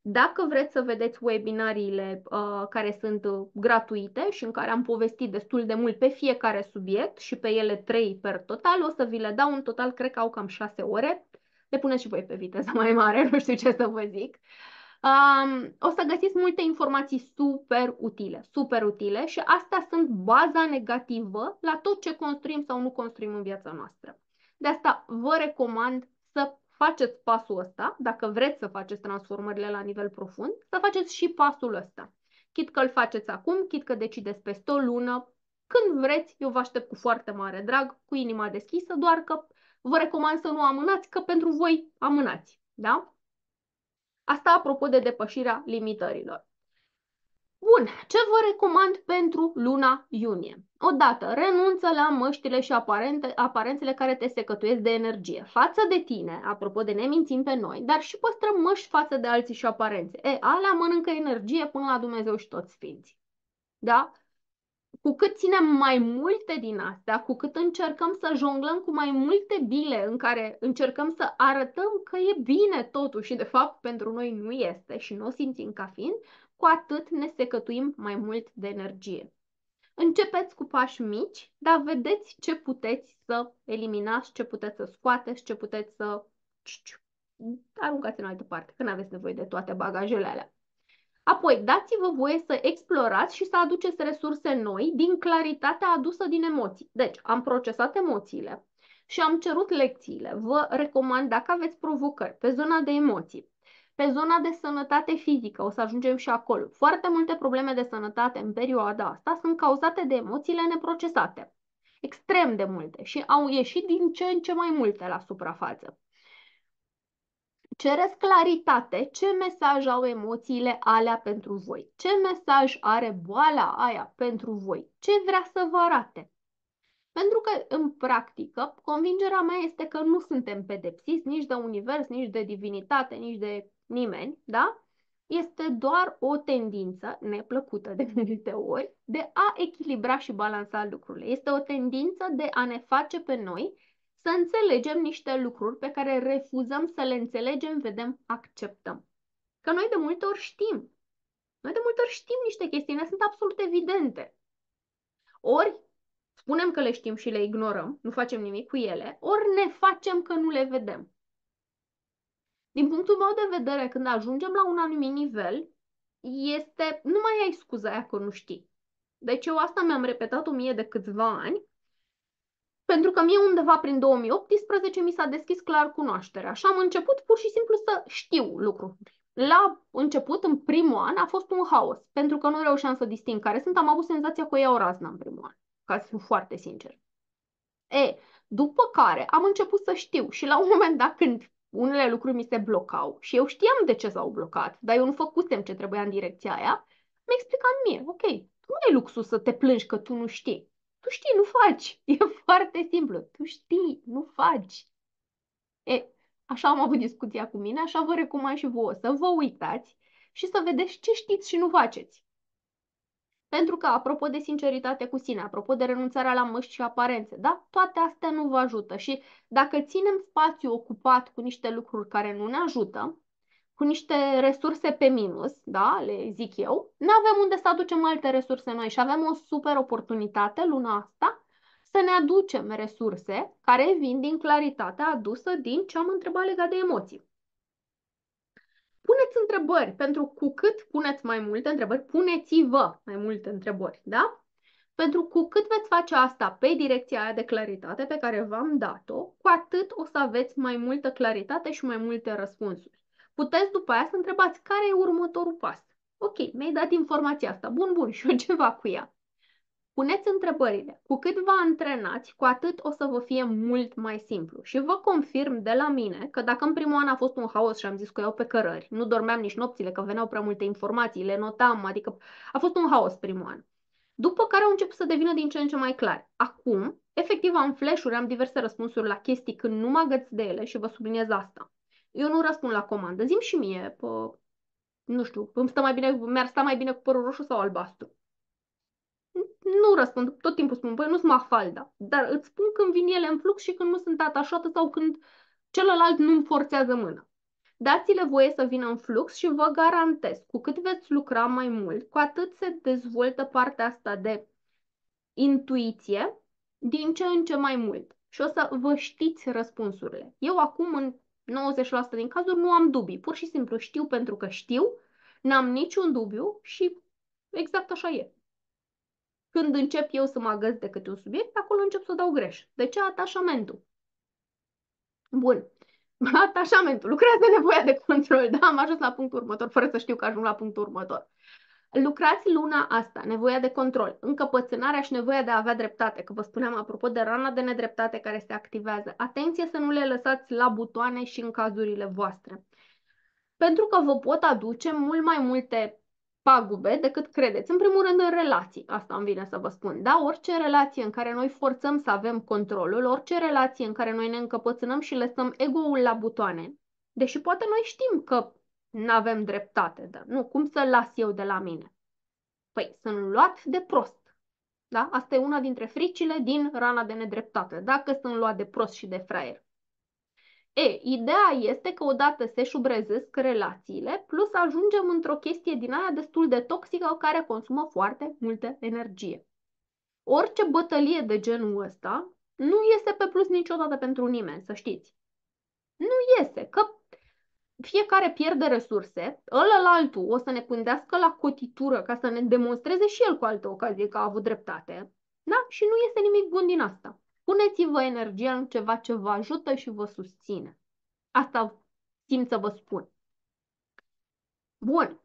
Dacă vreți să vedeți webinariile uh, care sunt uh, gratuite și în care am povestit destul de mult pe fiecare subiect și pe ele trei per total, o să vi le dau în total, cred că au cam șase ore. Le puneți și voi pe viteză mai mare, *laughs* nu știu ce să vă zic. Um, o să găsiți multe informații super utile, super utile și astea sunt baza negativă la tot ce construim sau nu construim în viața noastră. De asta vă recomand să faceți pasul ăsta, dacă vreți să faceți transformările la nivel profund, să faceți și pasul ăsta. Chit că îl faceți acum, chit că decideți peste o lună, când vreți, eu vă aștept cu foarte mare drag, cu inima deschisă, doar că vă recomand să nu amânați, că pentru voi amânați, da? Asta apropo de depășirea limitărilor. Bun, ce vă recomand pentru luna iunie? Odată, renunță la măștile și aparente, aparențele care te secătuiesc de energie. Față de tine, apropo de ne mințim pe noi, dar și păstrăm măști față de alții și aparențe. E, alea mănâncă energie până la Dumnezeu și toți sfinții. Da? Cu cât ținem mai multe din astea, cu cât încercăm să jonglăm cu mai multe bile în care încercăm să arătăm că e bine totul și de fapt pentru noi nu este și nu o simțim ca fiind, cu atât ne secătuim mai mult de energie. Începeți cu pași mici, dar vedeți ce puteți să eliminați, ce puteți să scoateți, ce puteți să aruncați în altă parte, că nu aveți nevoie de toate bagajele alea. Apoi, dați-vă voie să explorați și să aduceți resurse noi din claritatea adusă din emoții. Deci, am procesat emoțiile și am cerut lecțiile. Vă recomand, dacă aveți provocări pe zona de emoții, pe zona de sănătate fizică, o să ajungem și acolo. Foarte multe probleme de sănătate în perioada asta sunt cauzate de emoțiile neprocesate. Extrem de multe și au ieșit din ce în ce mai multe la suprafață. Cereți claritate ce mesaj au emoțiile alea pentru voi, ce mesaj are boala aia pentru voi, ce vrea să vă arate. Pentru că, în practică, convingerea mea este că nu suntem pedepsiți nici de univers, nici de divinitate, nici de nimeni, da? este doar o tendință neplăcută de multe ori de a echilibra și balansa lucrurile. Este o tendință de a ne face pe noi să înțelegem niște lucruri pe care refuzăm să le înțelegem, vedem, acceptăm. Că noi de multe ori știm. Noi de multe ori știm niște chestii, ne sunt absolut evidente. Ori spunem că le știm și le ignorăm, nu facem nimic cu ele, ori ne facem că nu le vedem. Din punctul meu de vedere, când ajungem la un anumit nivel, este, nu mai ai scuza aia că nu știi. Deci eu asta mi-am repetat o mie de câțiva ani, pentru că mie undeva prin 2018 mi s-a deschis clar cunoașterea Așa am început pur și simplu să știu lucruri. La început, în primul an, a fost un haos, pentru că nu reușeam să disting care sunt, am avut senzația că iau razna în primul an, ca să fiu foarte sincer. E, după care am început să știu și la un moment dat când unele lucruri mi se blocau și eu știam de ce s-au blocat, dar eu nu făcusem ce trebuia în direcția aia, mi-a explicat mie, ok, tu nu ai luxul să te plângi că tu nu știi. Tu știi, nu faci. *laughs* E foarte simplu. Tu știi, nu faci. E, așa am avut discuția cu mine, așa vă recomand și vouă să vă uitați și să vedeți ce știți și nu faceți. Pentru că, apropo de sinceritate cu sine, apropo de renunțarea la măști și aparențe, da? toate astea nu vă ajută și dacă ținem spațiu ocupat cu niște lucruri care nu ne ajută, cu niște resurse pe minus, da, le zic eu, nu avem unde să aducem alte resurse noi și avem o super oportunitate luna asta să ne aducem resurse care vin din claritatea adusă din ce am întrebat legat de emoții puneți întrebări, pentru cu cât puneți mai multe întrebări, puneți-vă mai multe întrebări, da? Pentru cu cât veți face asta pe direcția aia de claritate pe care v-am dat-o, cu atât o să aveți mai multă claritate și mai multe răspunsuri. Puteți după aia să întrebați care e următorul pas. Ok, mi-ai dat informația asta, bun, bun, și eu ceva cu ea. Puneți întrebările. Cu cât vă antrenați, cu atât o să vă fie mult mai simplu. Și vă confirm de la mine că dacă în primul an a fost un haos și am zis că iau pe cărări, nu dormeam nici nopțile, că veneau prea multe informații, le notam, adică a fost un haos primul an. După care au început să devină din ce în ce mai clar. Acum, efectiv, am flash-uri, am diverse răspunsuri la chestii când nu mă agăț de ele și vă subliniez asta. Eu nu răspund la comandă. Zim și mie, pă, nu știu, îmi stă mai bine, mi-ar sta mai bine cu părul roșu sau albastru nu răspund, tot timpul spun, băi, nu sunt mafalda, dar îți spun când vin ele în flux și când nu sunt atașată sau când celălalt nu-mi forțează mâna. Dați-le voie să vină în flux și vă garantez, cu cât veți lucra mai mult, cu atât se dezvoltă partea asta de intuiție din ce în ce mai mult. Și o să vă știți răspunsurile. Eu acum, în 90% din cazuri, nu am dubii. Pur și simplu știu pentru că știu, n-am niciun dubiu și exact așa e. Când încep eu să mă agăț de câte un subiect, acolo încep să dau greș. De ce atașamentul? Bun. *laughs* Atașamentul. Lucrează nevoia de control. Da, am ajuns la punctul următor, fără să știu că ajung la punctul următor. Lucrați luna asta, nevoia de control, încăpățânarea și nevoia de a avea dreptate, că vă spuneam apropo de rana de nedreptate care se activează. Atenție să nu le lăsați la butoane și în cazurile voastre. Pentru că vă pot aduce mult mai multe pagube decât credeți. În primul rând în relații, asta îmi vine să vă spun. Da, orice relație în care noi forțăm să avem controlul, orice relație în care noi ne încăpățânăm și lăsăm ego-ul la butoane, deși poate noi știm că nu avem dreptate, dar nu, cum să las eu de la mine? Păi, sunt luat de prost. Da? Asta e una dintre fricile din rana de nedreptate, dacă sunt luat de prost și de fraier. E, ideea este că odată se șubrezesc relațiile, plus ajungem într-o chestie din aia destul de toxică care consumă foarte multă energie. Orice bătălie de genul ăsta nu iese pe plus niciodată pentru nimeni, să știți. Nu iese, că fiecare pierde resurse, ălălaltul o să ne pândească la cotitură ca să ne demonstreze și el cu altă ocazie că a avut dreptate, da? Și nu este nimic bun din asta. Puneți-vă energia în ceva ce vă ajută și vă susține. Asta simt să vă spun. Bun.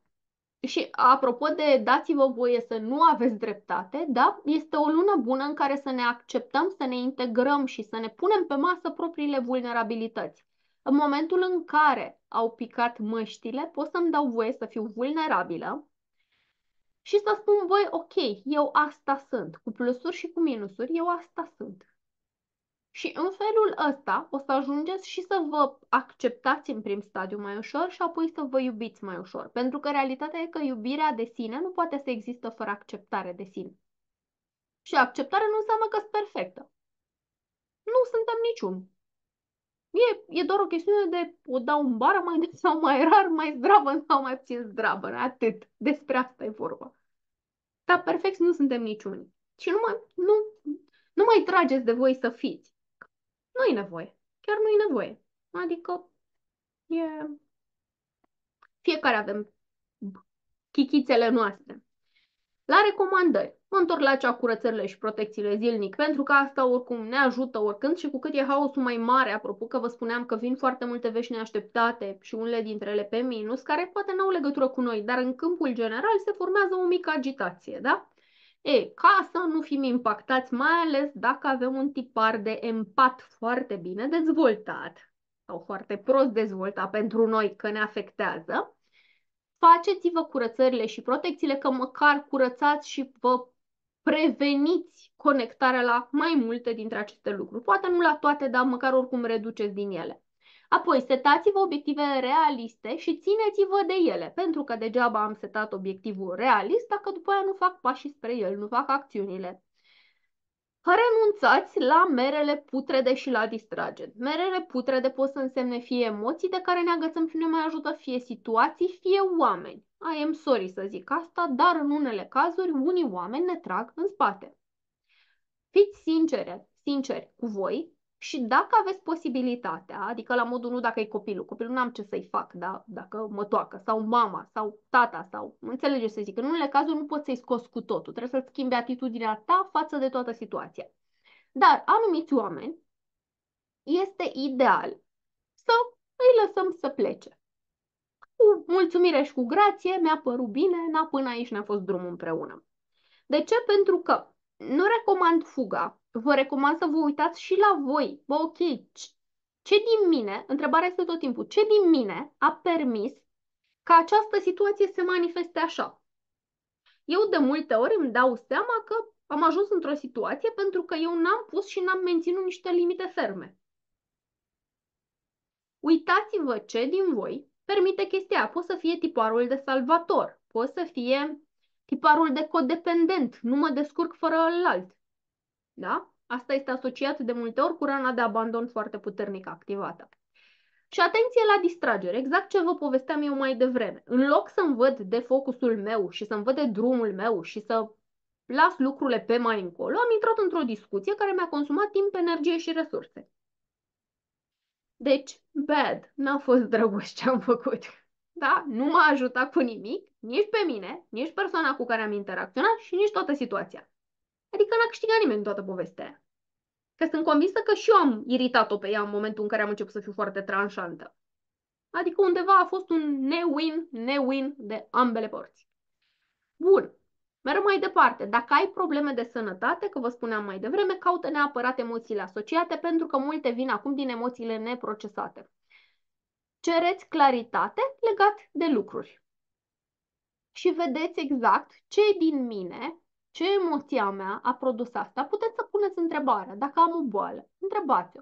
Și apropo de dați-vă voie să nu aveți dreptate, da, este o lună bună în care să ne acceptăm, să ne integrăm și să ne punem pe masă propriile vulnerabilități. În momentul în care au picat măștile, pot să-mi dau voie să fiu vulnerabilă și să spun voi, ok, eu asta sunt, cu plusuri și cu minusuri, eu asta sunt. Și în felul ăsta o să ajungeți și să vă acceptați în prim stadiu mai ușor și apoi să vă iubiți mai ușor. Pentru că realitatea e că iubirea de sine nu poate să există fără acceptare de sine. Și acceptarea nu înseamnă că sunt perfectă. Nu suntem niciun. E, e doar o chestiune de o dau în bară mai des sau mai rar, mai zdravă sau mai puțin zdravă. Atât. Despre asta e vorba. Dar perfect nu suntem niciunii. Și nu mai, nu, nu mai trageți de voi să fiți nu e nevoie. Chiar nu e nevoie. Adică e... Fiecare avem chichițele noastre. La recomandări, mă întorc la cea curățările și protecțiile zilnic, pentru că asta oricum ne ajută oricând și cu cât e haosul mai mare, apropo că vă spuneam că vin foarte multe vești neașteptate și unele dintre ele pe minus, care poate nu au legătură cu noi, dar în câmpul general se formează o mică agitație, da? E, ca să nu fim impactați, mai ales dacă avem un tipar de empat foarte bine dezvoltat sau foarte prost dezvoltat pentru noi că ne afectează, faceți-vă curățările și protecțiile, că măcar curățați și vă preveniți conectarea la mai multe dintre aceste lucruri. Poate nu la toate, dar măcar oricum reduceți din ele. Apoi, setați-vă obiective realiste și țineți-vă de ele, pentru că degeaba am setat obiectivul realist dacă după aia nu fac pașii spre el, nu fac acțiunile. Renunțați la merele putrede și la distrageri. Merele putrede pot să însemne fie emoții de care ne agățăm și ne mai ajută, fie situații, fie oameni. I am sorry să zic asta, dar în unele cazuri unii oameni ne trag în spate. Fiți sincere, sinceri cu voi, și dacă aveți posibilitatea, adică la modul nu dacă e copilul, copilul nu am ce să-i fac, da? dacă mă toacă, sau mama, sau tata, sau înțelegeți să zic, în unele cazuri nu poți să-i scoți cu totul, trebuie să-ți schimbi atitudinea ta față de toată situația. Dar anumiți oameni este ideal să îi lăsăm să plece. Cu mulțumire și cu grație, mi-a părut bine, n-a până aici ne-a fost drumul împreună. De ce? Pentru că nu recomand fuga. Vă recomand să vă uitați și la voi. Bă, ok, ce din mine, întrebarea este tot timpul, ce din mine a permis ca această situație să se manifeste așa? Eu de multe ori îmi dau seama că am ajuns într-o situație pentru că eu n-am pus și n-am menținut niște limite ferme. Uitați-vă ce din voi permite chestia. Poate să fie tiparul de salvator, poate să fie tiparul de codependent, nu mă descurc fără alalt. Da? Asta este asociat de multe ori cu rana de abandon foarte puternic activată. Și atenție la distragere, exact ce vă povesteam eu mai devreme. În loc să-mi văd de focusul meu și să-mi văd de drumul meu și să las lucrurile pe mai încolo, am intrat într-o discuție care mi-a consumat timp, energie și resurse. Deci, bad, n-a fost drăguț ce am făcut. *laughs* Da? Nu m-a ajutat cu nimic nici pe mine, nici persoana cu care am interacționat și nici toată situația. Adică n-a câștigat nimeni în toată povestea Că sunt convinsă că și eu am iritat-o pe ea în momentul în care am început să fiu foarte tranșantă. Adică undeva a fost un ne-win, ne-win de ambele părți. Bun, merg mai departe. Dacă ai probleme de sănătate, că vă spuneam mai devreme, caută neapărat emoțiile asociate, pentru că multe vin acum din emoțiile neprocesate. Cereți claritate legat de lucruri și vedeți exact ce din mine, ce emoția mea a produs asta. Puteți să puneți întrebarea. Dacă am o boală, întrebați-o.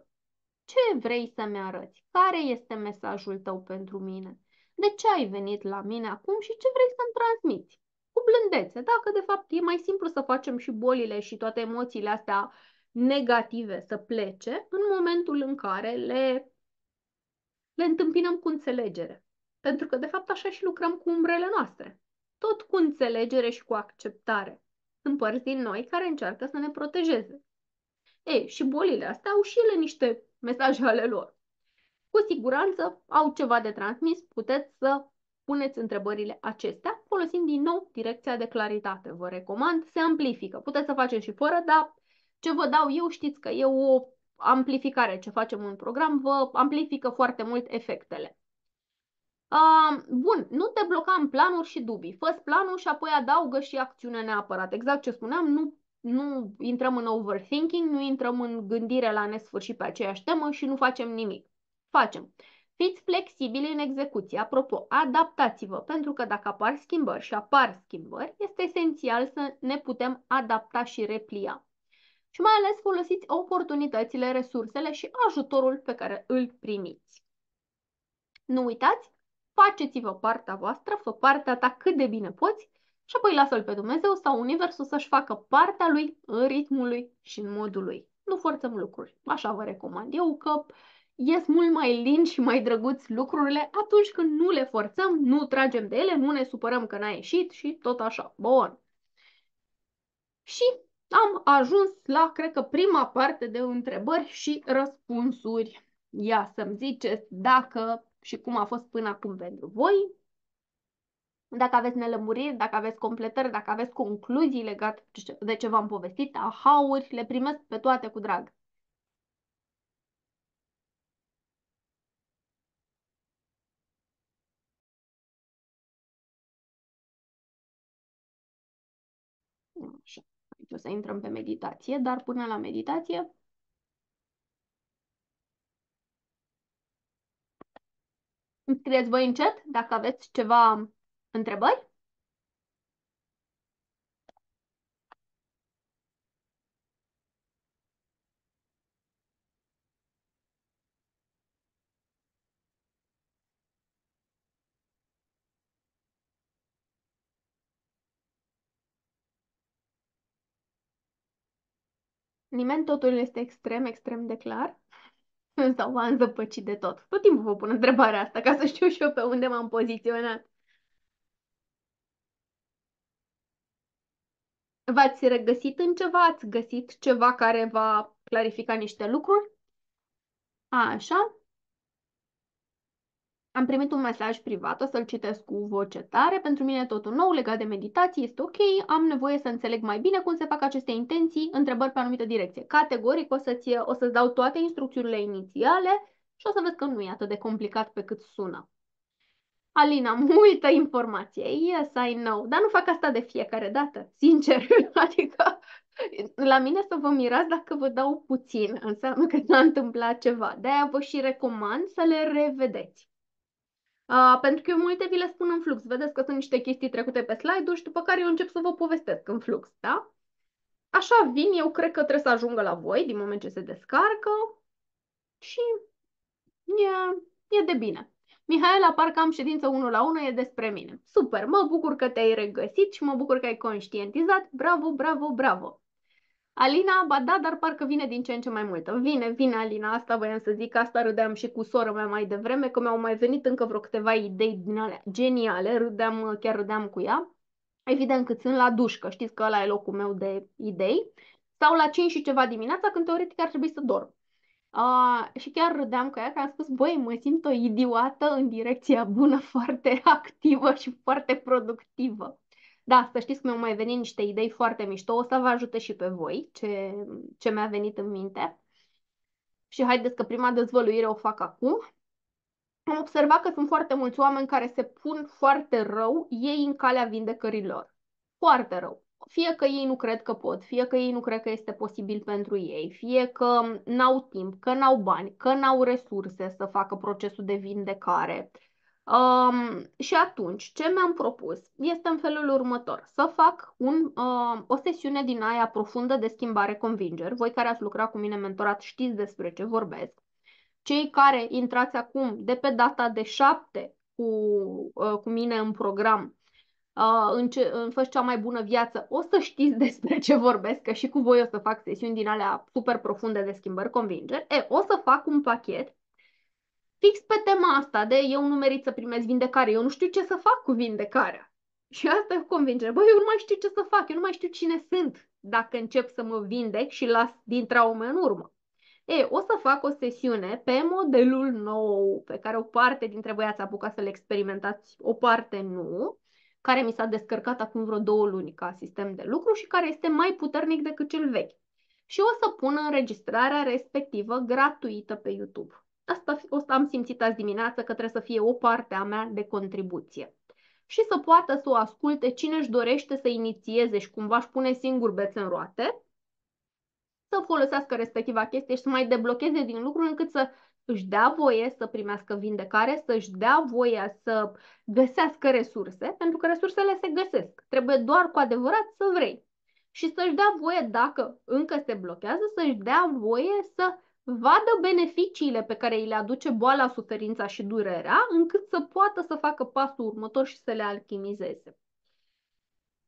Ce vrei să-mi arăți? Care este mesajul tău pentru mine? De ce ai venit la mine acum și ce vrei să-mi transmiți? Cu blândețe, dacă de fapt e mai simplu să facem și bolile și toate emoțiile astea negative să plece în momentul în care le, le întâmpinăm cu înțelegere. Pentru că, de fapt, așa și lucrăm cu umbrele noastre tot cu înțelegere și cu acceptare, în din noi care încearcă să ne protejeze. Ei, și bolile astea au și ele niște mesaje ale lor. Cu siguranță au ceva de transmis, puteți să puneți întrebările acestea folosind din nou direcția de claritate. Vă recomand, se amplifică. Puteți să faceți și fără, dar ce vă dau eu știți că e o amplificare ce facem în program, vă amplifică foarte mult efectele bun, nu te bloca în planuri și dubii. fă planul și apoi adaugă și acțiunea neapărat. Exact ce spuneam, nu, nu intrăm în overthinking, nu intrăm în gândire la nesfârșit pe aceeași temă și nu facem nimic. Facem. Fiți flexibili în execuție. Apropo, adaptați-vă, pentru că dacă apar schimbări și apar schimbări, este esențial să ne putem adapta și replia. Și mai ales folosiți oportunitățile, resursele și ajutorul pe care îl primiți. Nu uitați faceți-vă partea voastră, fă partea ta cât de bine poți și apoi lasă-l pe Dumnezeu sau Universul să-și facă partea lui în ritmul lui și în modul lui. Nu forțăm lucruri. Așa vă recomand eu că ies mult mai lin și mai drăguți lucrurile atunci când nu le forțăm, nu tragem de ele, nu ne supărăm că n-a ieșit și tot așa. Bun. Și am ajuns la, cred că, prima parte de întrebări și răspunsuri. Ia să-mi ziceți dacă și cum a fost până acum pentru voi. Dacă aveți nelămuriri, dacă aveți completări, dacă aveți concluzii legate de ce v-am povestit, ahauri, le primesc pe toate cu drag. Așa. Aici o să intrăm pe meditație, dar până la meditație Îmi scrieți voi în chat dacă aveți ceva întrebări. Nimeni totul este extrem, extrem de clar. *laughs* sau v-am zăpăcit de tot? Tot timpul vă pun întrebarea asta ca să știu și eu pe unde m-am poziționat. V-ați regăsit în ceva? Ați găsit ceva care va clarifica niște lucruri? A, așa. Am primit un mesaj privat, o să-l citesc cu voce tare. Pentru mine totul nou legat de meditații este ok, am nevoie să înțeleg mai bine cum se fac aceste intenții, întrebări pe anumită direcție. Categoric o, să-ți, o să-ți dau toate instrucțiunile inițiale și o să vezi că nu e atât de complicat pe cât sună. Alina, *laughs* multă informație, yes, I know, dar nu fac asta de fiecare dată, sincer, *laughs* adică la mine să vă mirați dacă vă dau puțin, înseamnă că s-a întâmplat ceva. De-aia vă și recomand să le revedeți. Uh, pentru că eu multe vi le spun în flux. Vedeți că sunt niște chestii trecute pe slide-uri și după care eu încep să vă povestesc în flux, da? Așa vin, eu cred că trebuie să ajungă la voi din moment ce se descarcă și e, e de bine. Mihaela, parcă am ședință 1 la 1, e despre mine. Super, mă bucur că te-ai regăsit și mă bucur că ai conștientizat. Bravo, bravo, bravo! Alina, ba da, dar parcă vine din ce în ce mai multă. Vine, vine Alina, asta voiam să zic, asta râdeam și cu sora mea mai devreme, că mi-au mai venit încă vreo câteva idei din alea geniale, râdeam, chiar râdeam cu ea. Evident că sunt la duș, că știți că ăla e locul meu de idei. Sau la 5 și ceva dimineața, când teoretic ar trebui să dorm. Uh, și chiar râdeam cu ea că am spus, băi, mă simt o idiotă în direcția bună, *laughs* foarte activă și foarte productivă. Da, să știți că mi-au mai venit niște idei foarte mișto, o să vă ajute și pe voi ce, ce mi-a venit în minte. Și haideți că prima dezvăluire o fac acum. Am observat că sunt foarte mulți oameni care se pun foarte rău ei în calea vindecărilor. Foarte rău. Fie că ei nu cred că pot, fie că ei nu cred că este posibil pentru ei, fie că n-au timp, că n-au bani, că n-au resurse să facă procesul de vindecare. Uh, Um, și atunci, ce mi-am propus este în felul următor. Să fac un, um, o sesiune din aia profundă de schimbare convingeri. Voi care ați lucrat cu mine mentorat știți despre ce vorbesc. Cei care intrați acum de pe data de 7 cu, uh, cu mine în program uh, în, ce, în Fă cea mai bună viață, o să știți *laughs* despre ce vorbesc, că și cu voi o să fac sesiuni din alea super profunde de schimbări convingeri. E, o să fac un pachet fix pe tema asta de eu nu merit să primez vindecare, eu nu știu ce să fac cu vindecarea. Și asta e o convingere. Băi, eu nu mai știu ce să fac, eu nu mai știu cine sunt dacă încep să mă vindec și las din traume în urmă. E, o să fac o sesiune pe modelul nou, pe care o parte dintre voi ați apucat să-l experimentați, o parte nu, care mi s-a descărcat acum vreo două luni ca sistem de lucru și care este mai puternic decât cel vechi. Și o să pun înregistrarea respectivă gratuită pe YouTube. Asta o să am simțit azi dimineață că trebuie să fie o parte a mea de contribuție. Și să poată să o asculte cine își dorește să inițieze și cumva își pune singur beț în roate, să folosească respectiva chestie și să mai deblocheze din lucru încât să își dea voie să primească vindecare, să-și dea voie să găsească resurse, pentru că resursele se găsesc. Trebuie doar cu adevărat să vrei. Și să-și dea voie, dacă încă se blochează, să-și dea voie să vadă beneficiile pe care îi le aduce boala, suferința și durerea, încât să poată să facă pasul următor și să le alchimizeze.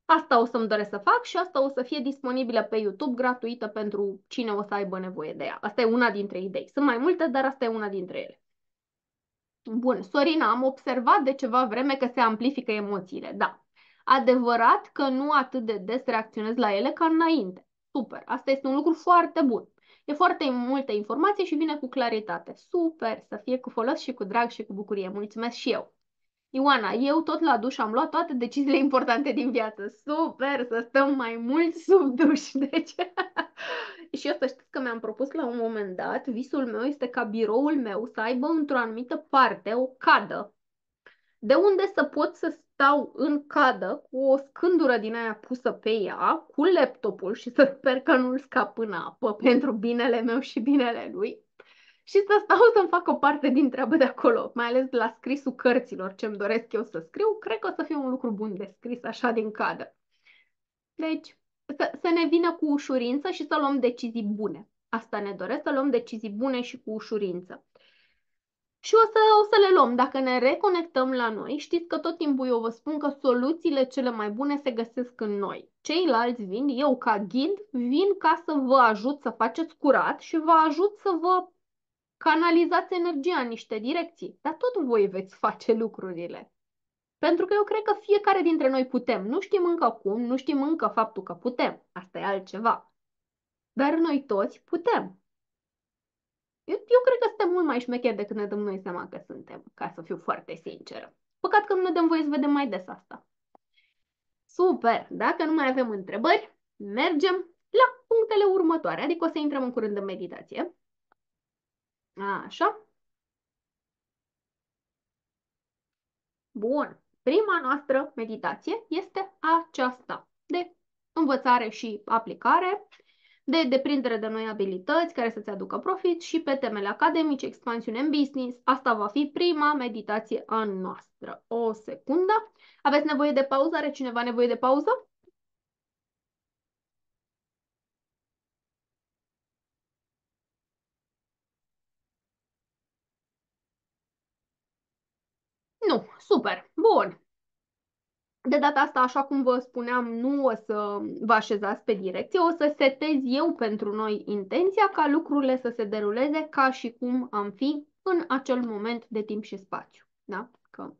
Asta o să-mi doresc să fac și asta o să fie disponibilă pe YouTube gratuită pentru cine o să aibă nevoie de ea. Asta e una dintre idei. Sunt mai multe, dar asta e una dintre ele. Bun, Sorina, am observat de ceva vreme că se amplifică emoțiile, da. Adevărat că nu atât de des reacționez la ele ca înainte. Super, asta este un lucru foarte bun. E foarte multă informație și vine cu claritate. Super, să fie cu folos și cu drag și cu bucurie. Mulțumesc și eu! Ioana, eu tot la duș am luat toate deciziile importante din viață. Super, să stăm mai mult sub duș. *laughs* Deci... și eu să știți că mi-am propus la un moment dat, visul meu este ca biroul meu să aibă într-o anumită parte o cadă de unde să pot să stau în cadă cu o scândură din aia pusă pe ea, cu laptopul și să sper că nu-l scap în apă *laughs* pentru binele meu și binele lui și să stau să-mi fac o parte din treabă de acolo, mai ales la scrisul cărților ce-mi doresc eu să scriu, cred că o să fie un lucru bun de scris așa din cadă. Deci, să, să ne vină cu ușurință și să luăm decizii bune. Asta ne doresc, să luăm decizii bune și cu ușurință și o să, o să le luăm. Dacă ne reconectăm la noi, știți că tot timpul eu vă spun că soluțiile cele mai bune se găsesc în noi. Ceilalți vin, eu ca ghid, vin ca să vă ajut să faceți curat și vă ajut să vă canalizați energia în niște direcții. Dar tot voi veți face lucrurile. Pentru că eu cred că fiecare dintre noi putem. Nu știm încă cum, nu știm încă faptul că putem. Asta e altceva. Dar noi toți putem. Eu, eu cred că suntem mult mai șmecheri decât ne dăm noi seama că suntem, ca să fiu foarte sinceră. Păcat că nu ne dăm voie să vedem mai des asta. Super! Dacă nu mai avem întrebări, mergem la punctele următoare, adică o să intrăm în curând în meditație. Așa. Bun. Prima noastră meditație este aceasta de învățare și aplicare de deprindere de noi abilități care să-ți aducă profit și pe temele academice, expansiune în business. Asta va fi prima meditație a noastră. O secundă. Aveți nevoie de pauză? Are cineva nevoie de pauză? Nu, super, bun. De data asta, așa cum vă spuneam, nu o să vă așezați pe direcție, o să setez eu pentru noi intenția ca lucrurile să se deruleze ca și cum am fi în acel moment de timp și spațiu. Da? Că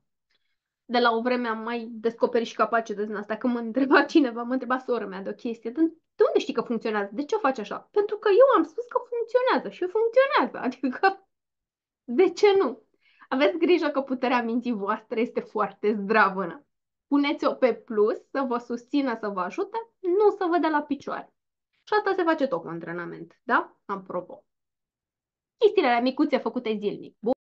de la o vreme am mai descoperit și capacități de asta, că mă întreba cineva, mă întreba sora mea de o chestie, de unde știi că funcționează? De ce o faci așa? Pentru că eu am spus că funcționează și funcționează, *laughs* adică de ce nu? Aveți grijă că puterea minții voastre este foarte zdravână puneți-o pe plus, să vă susțină, să vă ajute, nu să vă dea la picioare. Și asta se face tot cu antrenament, da? Apropo. Chestiile alea micuțe făcute zilnic. Bun?